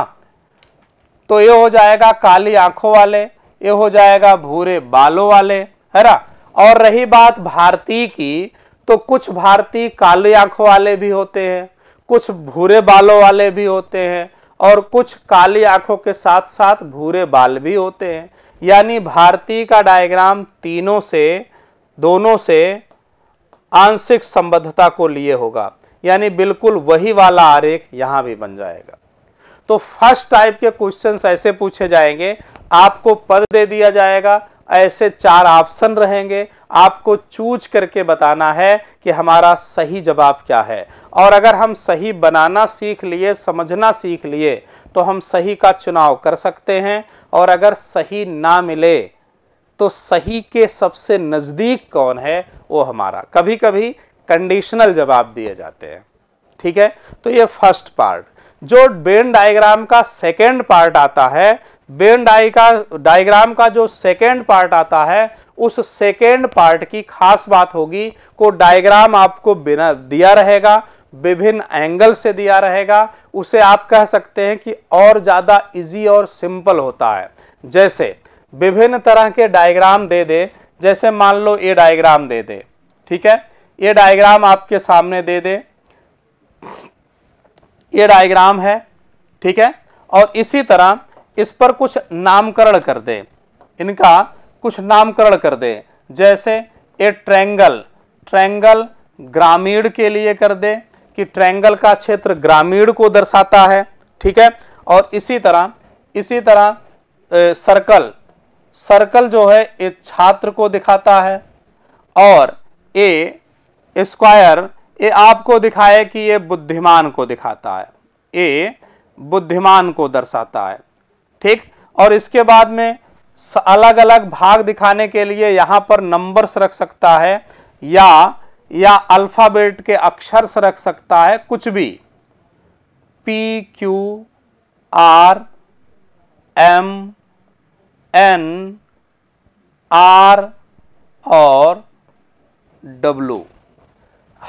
तो ये हो जाएगा काली आंखों वाले ये हो जाएगा भूरे बालों वाले है ना और रही बात भारतीय की तो कुछ भारतीय काली आंखों वाले भी होते हैं कुछ भूरे बालों वाले भी होते हैं और कुछ काली आंखों के साथ साथ भूरे बाल भी होते हैं यानी भारतीय का डायग्राम तीनों से दोनों से आंशिक संबद्धता को लिए होगा यानी बिल्कुल वही वाला आरेख यहां भी बन जाएगा तो फर्स्ट टाइप के क्वेश्चंस ऐसे पूछे जाएंगे आपको पद दे दिया जाएगा ऐसे चार ऑप्शन रहेंगे आपको चूज करके बताना है कि हमारा सही जवाब क्या है और अगर हम सही बनाना सीख लिए समझना सीख लिए तो हम सही का चुनाव कर सकते हैं और अगर सही ना मिले तो सही के सबसे नज़दीक कौन है वो हमारा कभी कभी कंडीशनल जवाब दिए जाते हैं ठीक है तो ये फर्स्ट पार्ट जो बेन डायग्राम का सेकेंड पार्ट आता है बेन डाई का डायग्राम का जो सेकेंड पार्ट आता है उस सेकेंड पार्ट की खास बात होगी को डायग्राम आपको बिना दिया रहेगा विभिन्न एंगल से दिया रहेगा उसे आप कह सकते हैं कि और ज़्यादा इजी और सिंपल होता है जैसे विभिन्न तरह के डायग्राम दे दे जैसे मान लो ये डायग्राम दे दे ठीक है ये डायग्राम आपके सामने दे दे ये डायग्राम है ठीक है और इसी तरह इस पर कुछ नामकरण कर दे इनका कुछ नामकरण कर दे जैसे ए ट्रैंगल ट्रैंगल ग्रामीण के लिए कर दे कि ट्रैंगल का क्षेत्र ग्रामीण को दर्शाता है ठीक है और इसी तरह इसी तरह ए, सर्कल सर्कल जो है ये छात्र को दिखाता है और ए स्क्वायर ये आपको दिखाए कि ये बुद्धिमान को दिखाता है ए बुद्धिमान को दर्शाता है ठीक और इसके बाद में अलग अलग भाग दिखाने के लिए यहाँ पर नंबर्स रख सकता है या या अल्फ़ाबेट के अक्षर्स रख सकता है कुछ भी P Q R M N R और डब्लू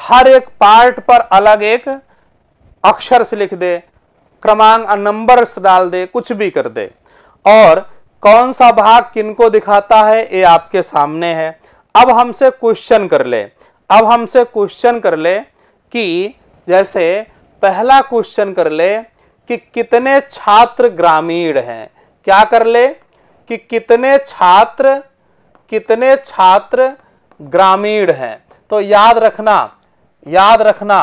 हर एक पार्ट पर अलग एक अक्षर से लिख दे क्रमांक नंबर्स डाल दे कुछ भी कर दे और कौन सा भाग किनको दिखाता है ये आपके सामने है अब हमसे क्वेश्चन कर ले अब हमसे क्वेश्चन कर ले कि जैसे पहला क्वेश्चन कर ले कि कितने छात्र ग्रामीण हैं क्या कर ले कि कितने छात्र कितने छात्र ग्रामीण हैं तो याद रखना याद रखना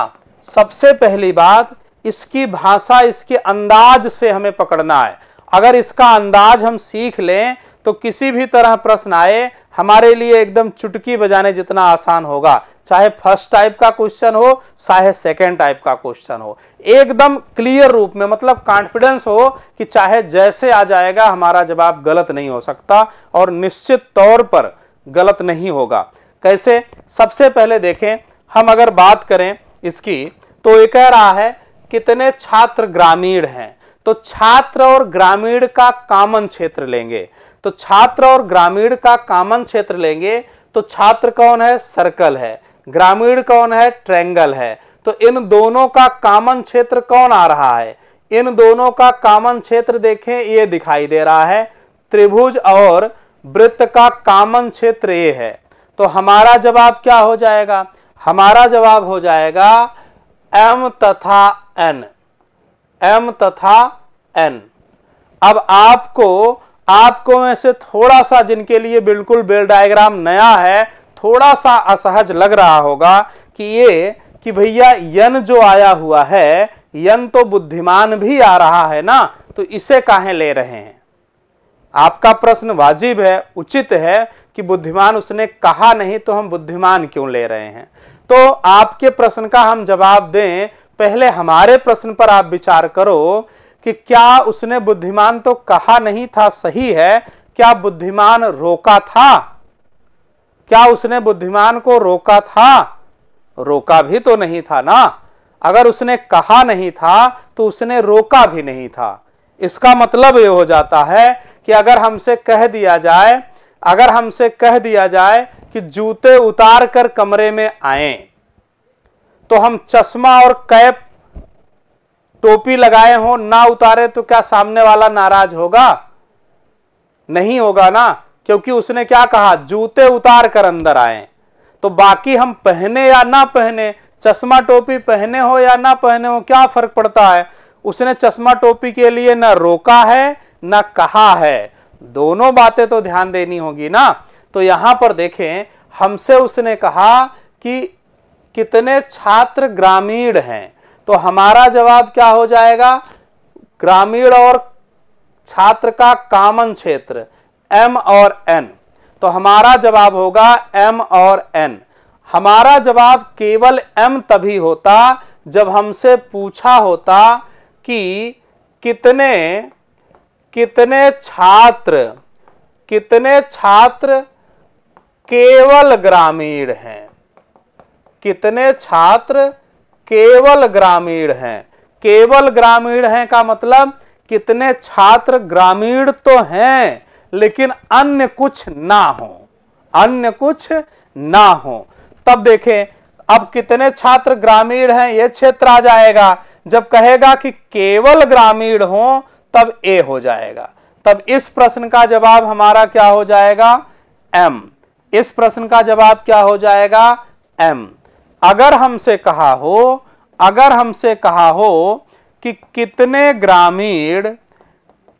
सबसे पहली बात इसकी भाषा इसके अंदाज से हमें पकड़ना है अगर इसका अंदाज हम सीख लें तो किसी भी तरह प्रश्न आए हमारे लिए एकदम चुटकी बजाने जितना आसान होगा चाहे फर्स्ट टाइप का क्वेश्चन हो चाहे सेकेंड टाइप का क्वेश्चन हो एकदम क्लियर रूप में मतलब कॉन्फिडेंस हो कि चाहे जैसे आ जाएगा हमारा जवाब गलत नहीं हो सकता और निश्चित तौर पर गलत नहीं होगा कैसे सबसे पहले देखें हम अगर बात करें इसकी तो ये कह रहा है कितने छात्र ग्रामीण हैं तो छात्र और ग्रामीण का कामन क्षेत्र लेंगे तो छात्र और ग्रामीण का कामन क्षेत्र लेंगे तो छात्र कौन है सर्कल है ग्रामीण कौन है ट्रेंगल है तो इन दोनों का कामन क्षेत्र कौन आ रहा है इन दोनों का कामन क्षेत्र देखें ये दिखाई दे रहा है त्रिभुज और वृत्त का कामन क्षेत्र ये है तो हमारा जवाब क्या हो जाएगा हमारा जवाब हो जाएगा एम तथा एन एम तथा एन अब आपको आपको में से थोड़ा सा जिनके लिए बिल्कुल बेल डायग्राम नया है थोड़ा सा असहज लग रहा होगा कि ये कि भैया यन जो आया हुआ है यन तो बुद्धिमान भी आ रहा है ना तो इसे काहे ले रहे हैं आपका प्रश्न वाजिब है उचित है कि बुद्धिमान उसने कहा नहीं तो हम बुद्धिमान क्यों ले रहे हैं तो आपके प्रश्न का हम जवाब दें पहले हमारे प्रश्न पर आप विचार करो कि क्या उसने बुद्धिमान तो कहा नहीं था सही है क्या बुद्धिमान रोका था क्या उसने बुद्धिमान को रोका था रोका भी तो नहीं था ना अगर उसने कहा नहीं था तो उसने रोका भी नहीं था इसका मतलब ये हो जाता है कि अगर हमसे कह दिया जाए अगर हमसे कह दिया जाए कि जूते उतार कर कमरे में आए तो हम चश्मा और कैप टोपी लगाए हो ना उतारे तो क्या सामने वाला नाराज होगा नहीं होगा ना क्योंकि उसने क्या कहा जूते उतार कर अंदर आए तो बाकी हम पहने या ना पहने चश्मा टोपी पहने हो या ना पहने हो क्या फर्क पड़ता है उसने चश्मा टोपी के लिए ना रोका है ना कहा है दोनों बातें तो ध्यान देनी होगी ना तो यहां पर देखें हमसे उसने कहा कि कितने छात्र ग्रामीण हैं तो हमारा जवाब क्या हो जाएगा ग्रामीण और छात्र का कामन क्षेत्र एम और एन तो हमारा जवाब होगा एम और एन हमारा जवाब केवल एम तभी होता जब हमसे पूछा होता कि कितने कितने छात्र कितने छात्र केवल ग्रामीण हैं कितने छात्र केवल ग्रामीण हैं केवल ग्रामीण हैं का मतलब कितने छात्र ग्रामीण तो हैं लेकिन अन्य कुछ ना हो अन्य कुछ ना हो तब देखें अब कितने छात्र ग्रामीण हैं यह क्षेत्र आ जाएगा जब कहेगा कि केवल ग्रामीण हो तब ए हो जाएगा तब इस प्रश्न का जवाब हमारा क्या हो जाएगा एम इस प्रश्न का जवाब क्या हो जाएगा एम अगर हमसे कहा हो अगर हमसे कहा हो कि कितने ग्रामीण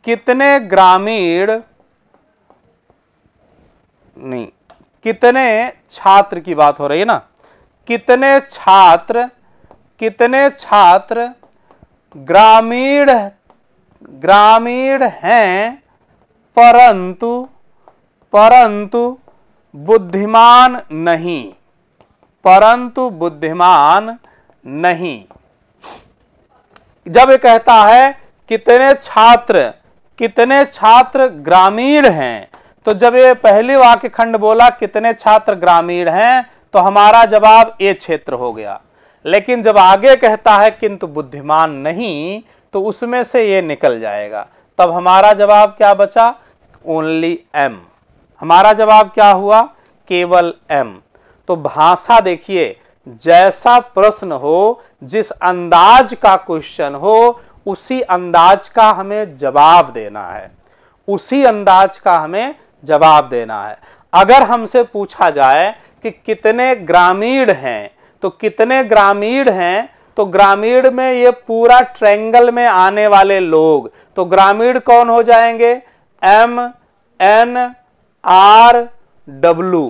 कितने ग्रामीण नहीं कितने छात्र की बात हो रही है ना कितने छात्र कितने छात्र ग्रामीण ग्रामीण हैं परंतु परंतु बुद्धिमान नहीं परंतु बुद्धिमान नहीं जब ये कहता है कितने छात्र कितने छात्र ग्रामीण हैं तो जब ये पहले वाक्य खंड बोला कितने छात्र ग्रामीण हैं तो हमारा जवाब ए क्षेत्र हो गया लेकिन जब आगे कहता है किंतु बुद्धिमान नहीं तो उसमें से ये निकल जाएगा तब हमारा जवाब क्या बचा ओनली एम हमारा जवाब क्या हुआ केवल एम तो भाषा देखिए जैसा प्रश्न हो जिस अंदाज का क्वेश्चन हो उसी अंदाज का हमें जवाब देना है उसी अंदाज का हमें जवाब देना है अगर हमसे पूछा जाए कि कितने ग्रामीण हैं तो कितने ग्रामीण हैं तो ग्रामीण में ये पूरा ट्रेंगल में आने वाले लोग तो ग्रामीण कौन हो जाएंगे एम एन आर डब्लू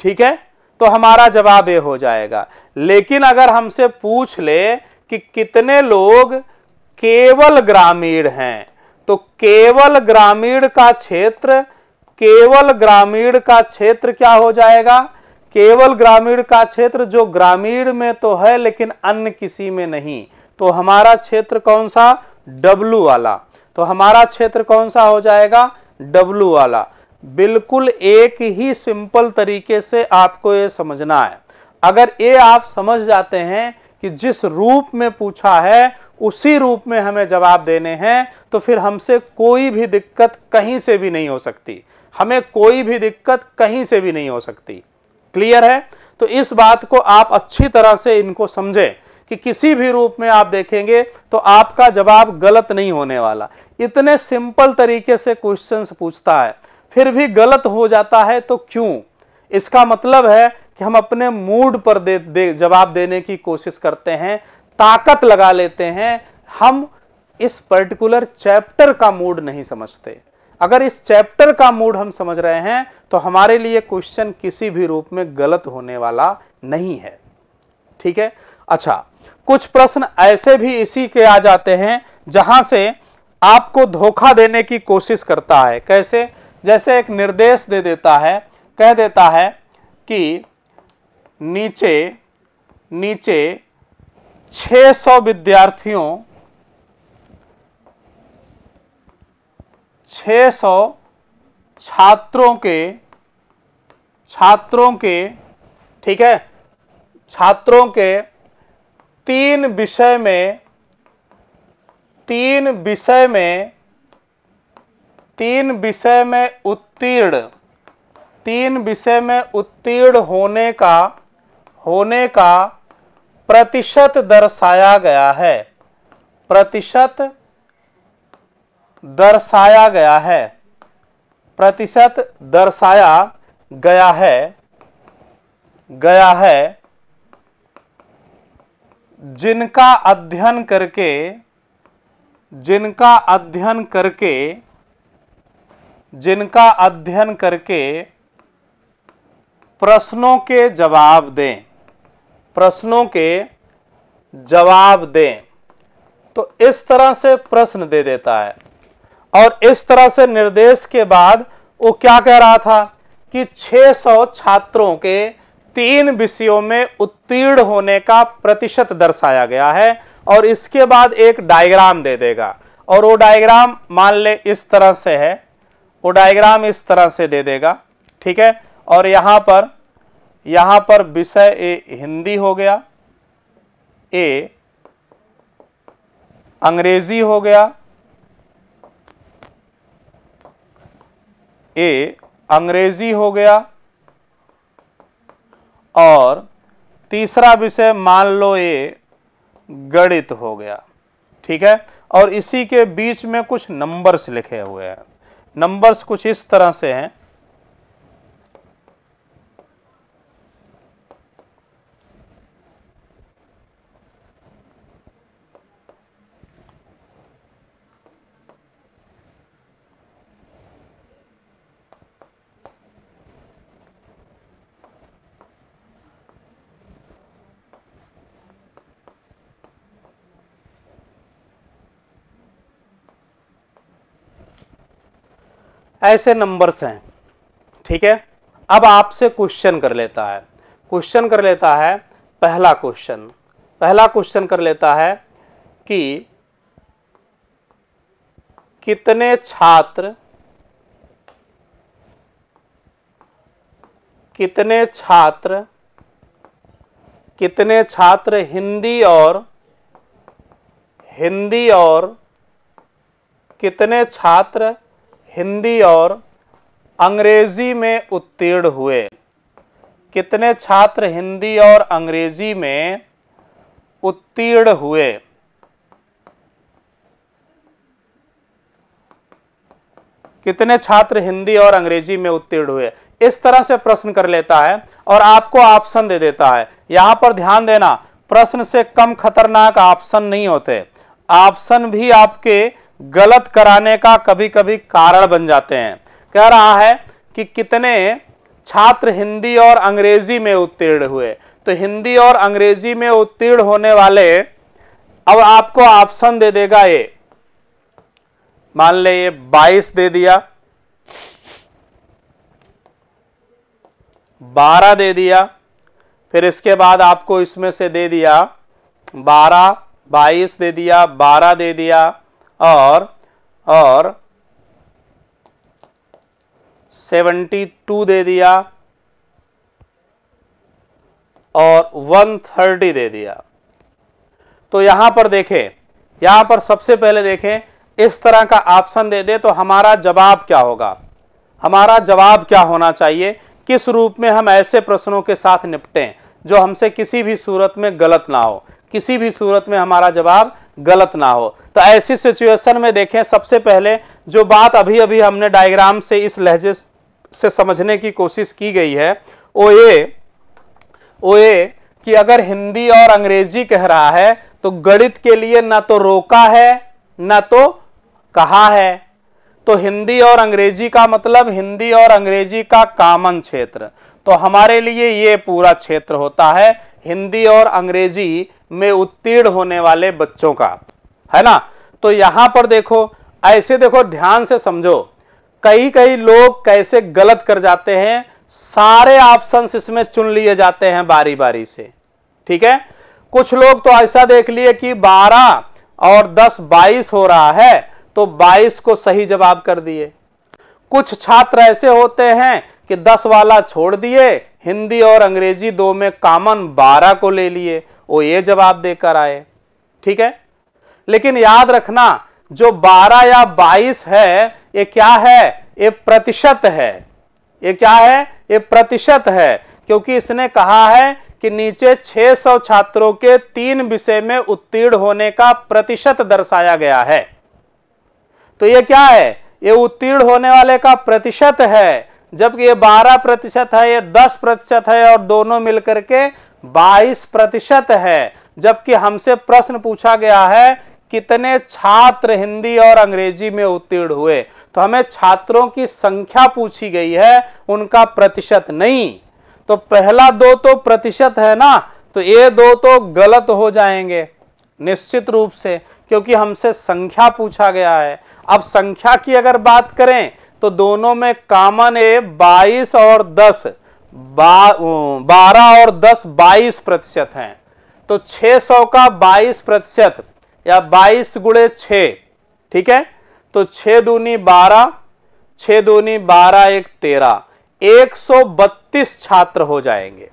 ठीक है तो हमारा जवाब ये हो जाएगा लेकिन अगर हमसे पूछ ले कि कितने लोग केवल ग्रामीण हैं तो केवल ग्रामीण का क्षेत्र केवल ग्रामीण का क्षेत्र क्या हो जाएगा केवल ग्रामीण का क्षेत्र जो ग्रामीण में तो है लेकिन अन्य किसी में नहीं तो हमारा क्षेत्र कौन सा डब्लू वाला तो हमारा क्षेत्र कौन सा हो जाएगा डब्लू वाला बिल्कुल एक ही सिंपल तरीके से आपको ये समझना है अगर ये आप समझ जाते हैं कि जिस रूप में पूछा है उसी रूप में हमें जवाब देने हैं तो फिर हमसे कोई भी दिक्कत कहीं से भी नहीं हो सकती हमें कोई भी दिक्कत कहीं से भी नहीं हो सकती क्लियर है तो इस बात को आप अच्छी तरह से इनको समझें कि किसी भी रूप में आप देखेंगे तो आपका जवाब गलत नहीं होने वाला इतने सिंपल तरीके से क्वेश्चन पूछता है फिर भी गलत हो जाता है तो क्यों इसका मतलब है कि हम अपने मूड पर दे, दे जवाब देने की कोशिश करते हैं ताकत लगा लेते हैं हम इस पर्टिकुलर चैप्टर का मूड नहीं समझते अगर इस चैप्टर का मूड हम समझ रहे हैं तो हमारे लिए क्वेश्चन किसी भी रूप में गलत होने वाला नहीं है ठीक है अच्छा कुछ प्रश्न ऐसे भी इसी के आ जाते हैं जहां से आपको धोखा देने की कोशिश करता है कैसे जैसे एक निर्देश दे देता है कह देता है कि नीचे नीचे 600 विद्यार्थियों 600 छात्रों के छात्रों के ठीक है छात्रों के तीन विषय में तीन विषय में तीन विषय में उत्तीर्ण तीन विषय में उत्तीर्ण होने का होने का प्रतिशत दर्शाया गया है प्रतिशत दर्शाया गया है प्रतिशत दर्शाया गया है गया है जिनका अध्ययन करके जिनका अध्ययन करके जिनका अध्ययन करके प्रश्नों के जवाब दें प्रश्नों के जवाब दें तो इस तरह से प्रश्न दे देता है और इस तरह से निर्देश के बाद वो क्या कह रहा था कि 600 छात्रों के तीन विषयों में उत्तीर्ण होने का प्रतिशत दर्शाया गया है और इसके बाद एक डायग्राम दे देगा और वो डायग्राम मान ले इस तरह से है वो डायग्राम इस तरह से दे देगा ठीक है और यहां पर यहां पर विषय ए हिंदी हो गया ए अंग्रेजी हो गया ए अंग्रेजी हो गया और तीसरा विषय मान लो ये गणित हो गया ठीक है और इसी के बीच में कुछ नंबर्स लिखे हुए हैं नंबर्स कुछ इस तरह से हैं ऐसे नंबर्स हैं ठीक है अब आपसे क्वेश्चन कर लेता है क्वेश्चन कर लेता है पहला क्वेश्चन पहला क्वेश्चन कर लेता है कि कितने छात्र कितने छात्र कितने छात्र हिंदी और हिंदी और कितने छात्र हिंदी और अंग्रेजी में उत्तीर्ण हुए कितने छात्र हिंदी और अंग्रेजी में उत्तीर्ण हुए कितने छात्र हिंदी और अंग्रेजी में उत्तीर्ण हुए इस तरह से प्रश्न कर लेता है और आपको ऑप्शन दे देता है यहां पर ध्यान देना प्रश्न से कम खतरनाक ऑप्शन नहीं होते ऑप्शन भी आपके गलत कराने का कभी कभी कारण बन जाते हैं कह रहा है कि कितने छात्र हिंदी और अंग्रेजी में उत्तीर्ण हुए तो हिंदी और अंग्रेजी में उत्तीर्ण होने वाले अब आपको ऑप्शन दे देगा ये मान ले ये 22 दे दिया 12 दे दिया फिर इसके बाद आपको इसमें से दे दिया 12 22 दे दिया 12 दे दिया और और 72 दे दिया और 130 दे दिया तो यहां पर देखें यहां पर सबसे पहले देखें इस तरह का ऑप्शन दे दे तो हमारा जवाब क्या होगा हमारा जवाब क्या होना चाहिए किस रूप में हम ऐसे प्रश्नों के साथ निपटें जो हमसे किसी भी सूरत में गलत ना हो किसी भी सूरत में हमारा जवाब गलत ना हो तो ऐसी सिचुएशन में देखें सबसे पहले जो बात अभी अभी हमने डायग्राम से इस लहजे से समझने की कोशिश की गई है ओ ए ओ ए कि अगर हिंदी और अंग्रेजी कह रहा है तो गणित के लिए ना तो रोका है ना तो कहा है तो हिंदी और अंग्रेजी का मतलब हिंदी और अंग्रेजी का कामन क्षेत्र तो हमारे लिए ये पूरा क्षेत्र होता है हिंदी और अंग्रेजी में उत्तीर्ण होने वाले बच्चों का है ना तो यहां पर देखो ऐसे देखो ध्यान से समझो कई कई लोग कैसे गलत कर जाते हैं सारे ऑप्शन इसमें चुन लिए जाते हैं बारी बारी से ठीक है कुछ लोग तो ऐसा देख लिए कि 12 और 10 22 हो रहा है तो 22 को सही जवाब कर दिए कुछ छात्र ऐसे होते हैं कि 10 वाला छोड़ दिए हिंदी और अंग्रेजी दो में कॉमन 12 को ले लिए वो ये जवाब देकर आए ठीक है लेकिन याद रखना जो 12 या 22 है ये क्या है ये प्रतिशत है ये क्या है ये प्रतिशत है क्योंकि इसने कहा है कि नीचे 600 छात्रों के तीन विषय में उत्तीर्ण होने का प्रतिशत दर्शाया गया है तो ये क्या है ये उत्तीर्ण होने वाले का प्रतिशत है जबकि ये 12 प्रतिशत है ये 10 प्रतिशत है और दोनों मिलकर के 22 प्रतिशत है जबकि हमसे प्रश्न पूछा गया है कितने छात्र हिंदी और अंग्रेजी में उत्तीर्ण हुए तो हमें छात्रों की संख्या पूछी गई है उनका प्रतिशत नहीं तो पहला दो तो प्रतिशत है ना तो ये दो तो गलत हो जाएंगे निश्चित रूप से क्योंकि हमसे संख्या पूछा गया है अब संख्या की अगर बात करें तो दोनों में कॉमन ए 22 और दस बारह और दस बाईस प्रतिशत है तो छह सौ का बाईस प्रतिशत या बाईस गुड़े छ ठीक है तो छः दूनी बारह छः दूनी बारह एक तेरह एक सौ बत्तीस छात्र हो जाएंगे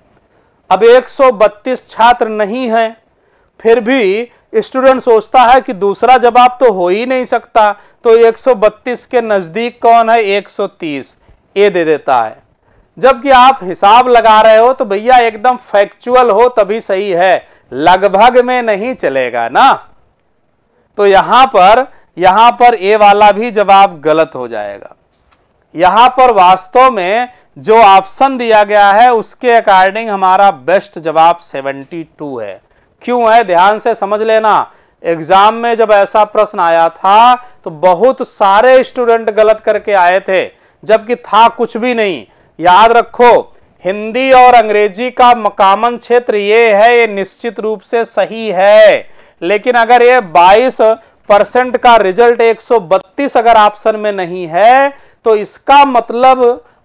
अब एक सौ बत्तीस छात्र नहीं है फिर भी स्टूडेंट सोचता है कि दूसरा जवाब तो हो ही नहीं सकता तो 132 के नज़दीक कौन है 130 ये दे देता है जबकि आप हिसाब लगा रहे हो तो भैया एकदम फैक्चुअल हो तभी सही है लगभग में नहीं चलेगा ना तो यहां पर यहां पर ए वाला भी जवाब गलत हो जाएगा यहां पर वास्तव में जो ऑप्शन दिया गया है उसके अकॉर्डिंग हमारा बेस्ट जवाब 72 है क्यों है ध्यान से समझ लेना एग्जाम में जब ऐसा प्रश्न आया था तो बहुत सारे स्टूडेंट गलत करके आए थे जबकि था कुछ भी नहीं याद रखो हिंदी और अंग्रेजी का मकामन क्षेत्र ये है ये निश्चित रूप से सही है लेकिन अगर ये 22 परसेंट का रिजल्ट 132 अगर ऑप्शन में नहीं है तो इसका मतलब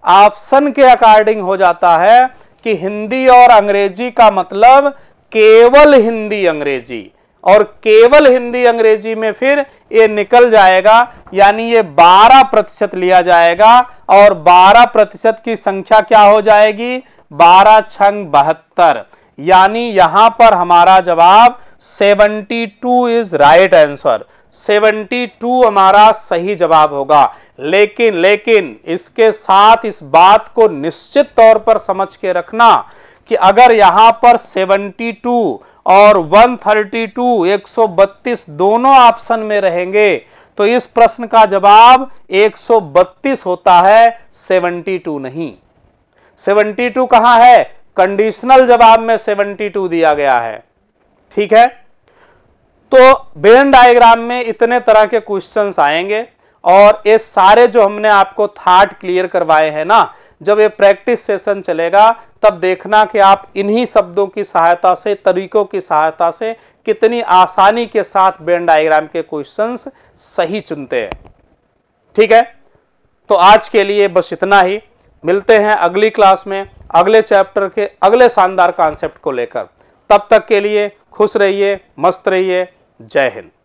ऑप्शन के अकॉर्डिंग हो जाता है कि हिंदी और अंग्रेजी का मतलब केवल हिंदी अंग्रेजी और केवल हिंदी अंग्रेजी में फिर ये निकल जाएगा यानी ये 12 प्रतिशत लिया जाएगा और 12 प्रतिशत की संख्या क्या हो जाएगी 12 छंग बहत्तर यानी यहां पर हमारा जवाब 72 इज राइट आंसर 72 हमारा सही जवाब होगा लेकिन लेकिन इसके साथ इस बात को निश्चित तौर पर समझ के रखना कि अगर यहां पर 72 और 132 132 दोनों ऑप्शन में रहेंगे तो इस प्रश्न का जवाब 132 होता है 72 नहीं 72 कहां है कंडीशनल जवाब में 72 दिया गया है ठीक है तो बेन डायग्राम में इतने तरह के क्वेश्चंस आएंगे और ये सारे जो हमने आपको थाट क्लियर करवाए हैं ना जब ये प्रैक्टिस सेशन चलेगा तब देखना कि आप इन्हीं शब्दों की सहायता से तरीकों की सहायता से कितनी आसानी के साथ बेन डायग्राम के क्वेश्चंस सही चुनते हैं ठीक है तो आज के लिए बस इतना ही मिलते हैं अगली क्लास में अगले चैप्टर के अगले शानदार कॉन्सेप्ट को लेकर तब तक के लिए खुश रहिए मस्त रहिए जय हिंद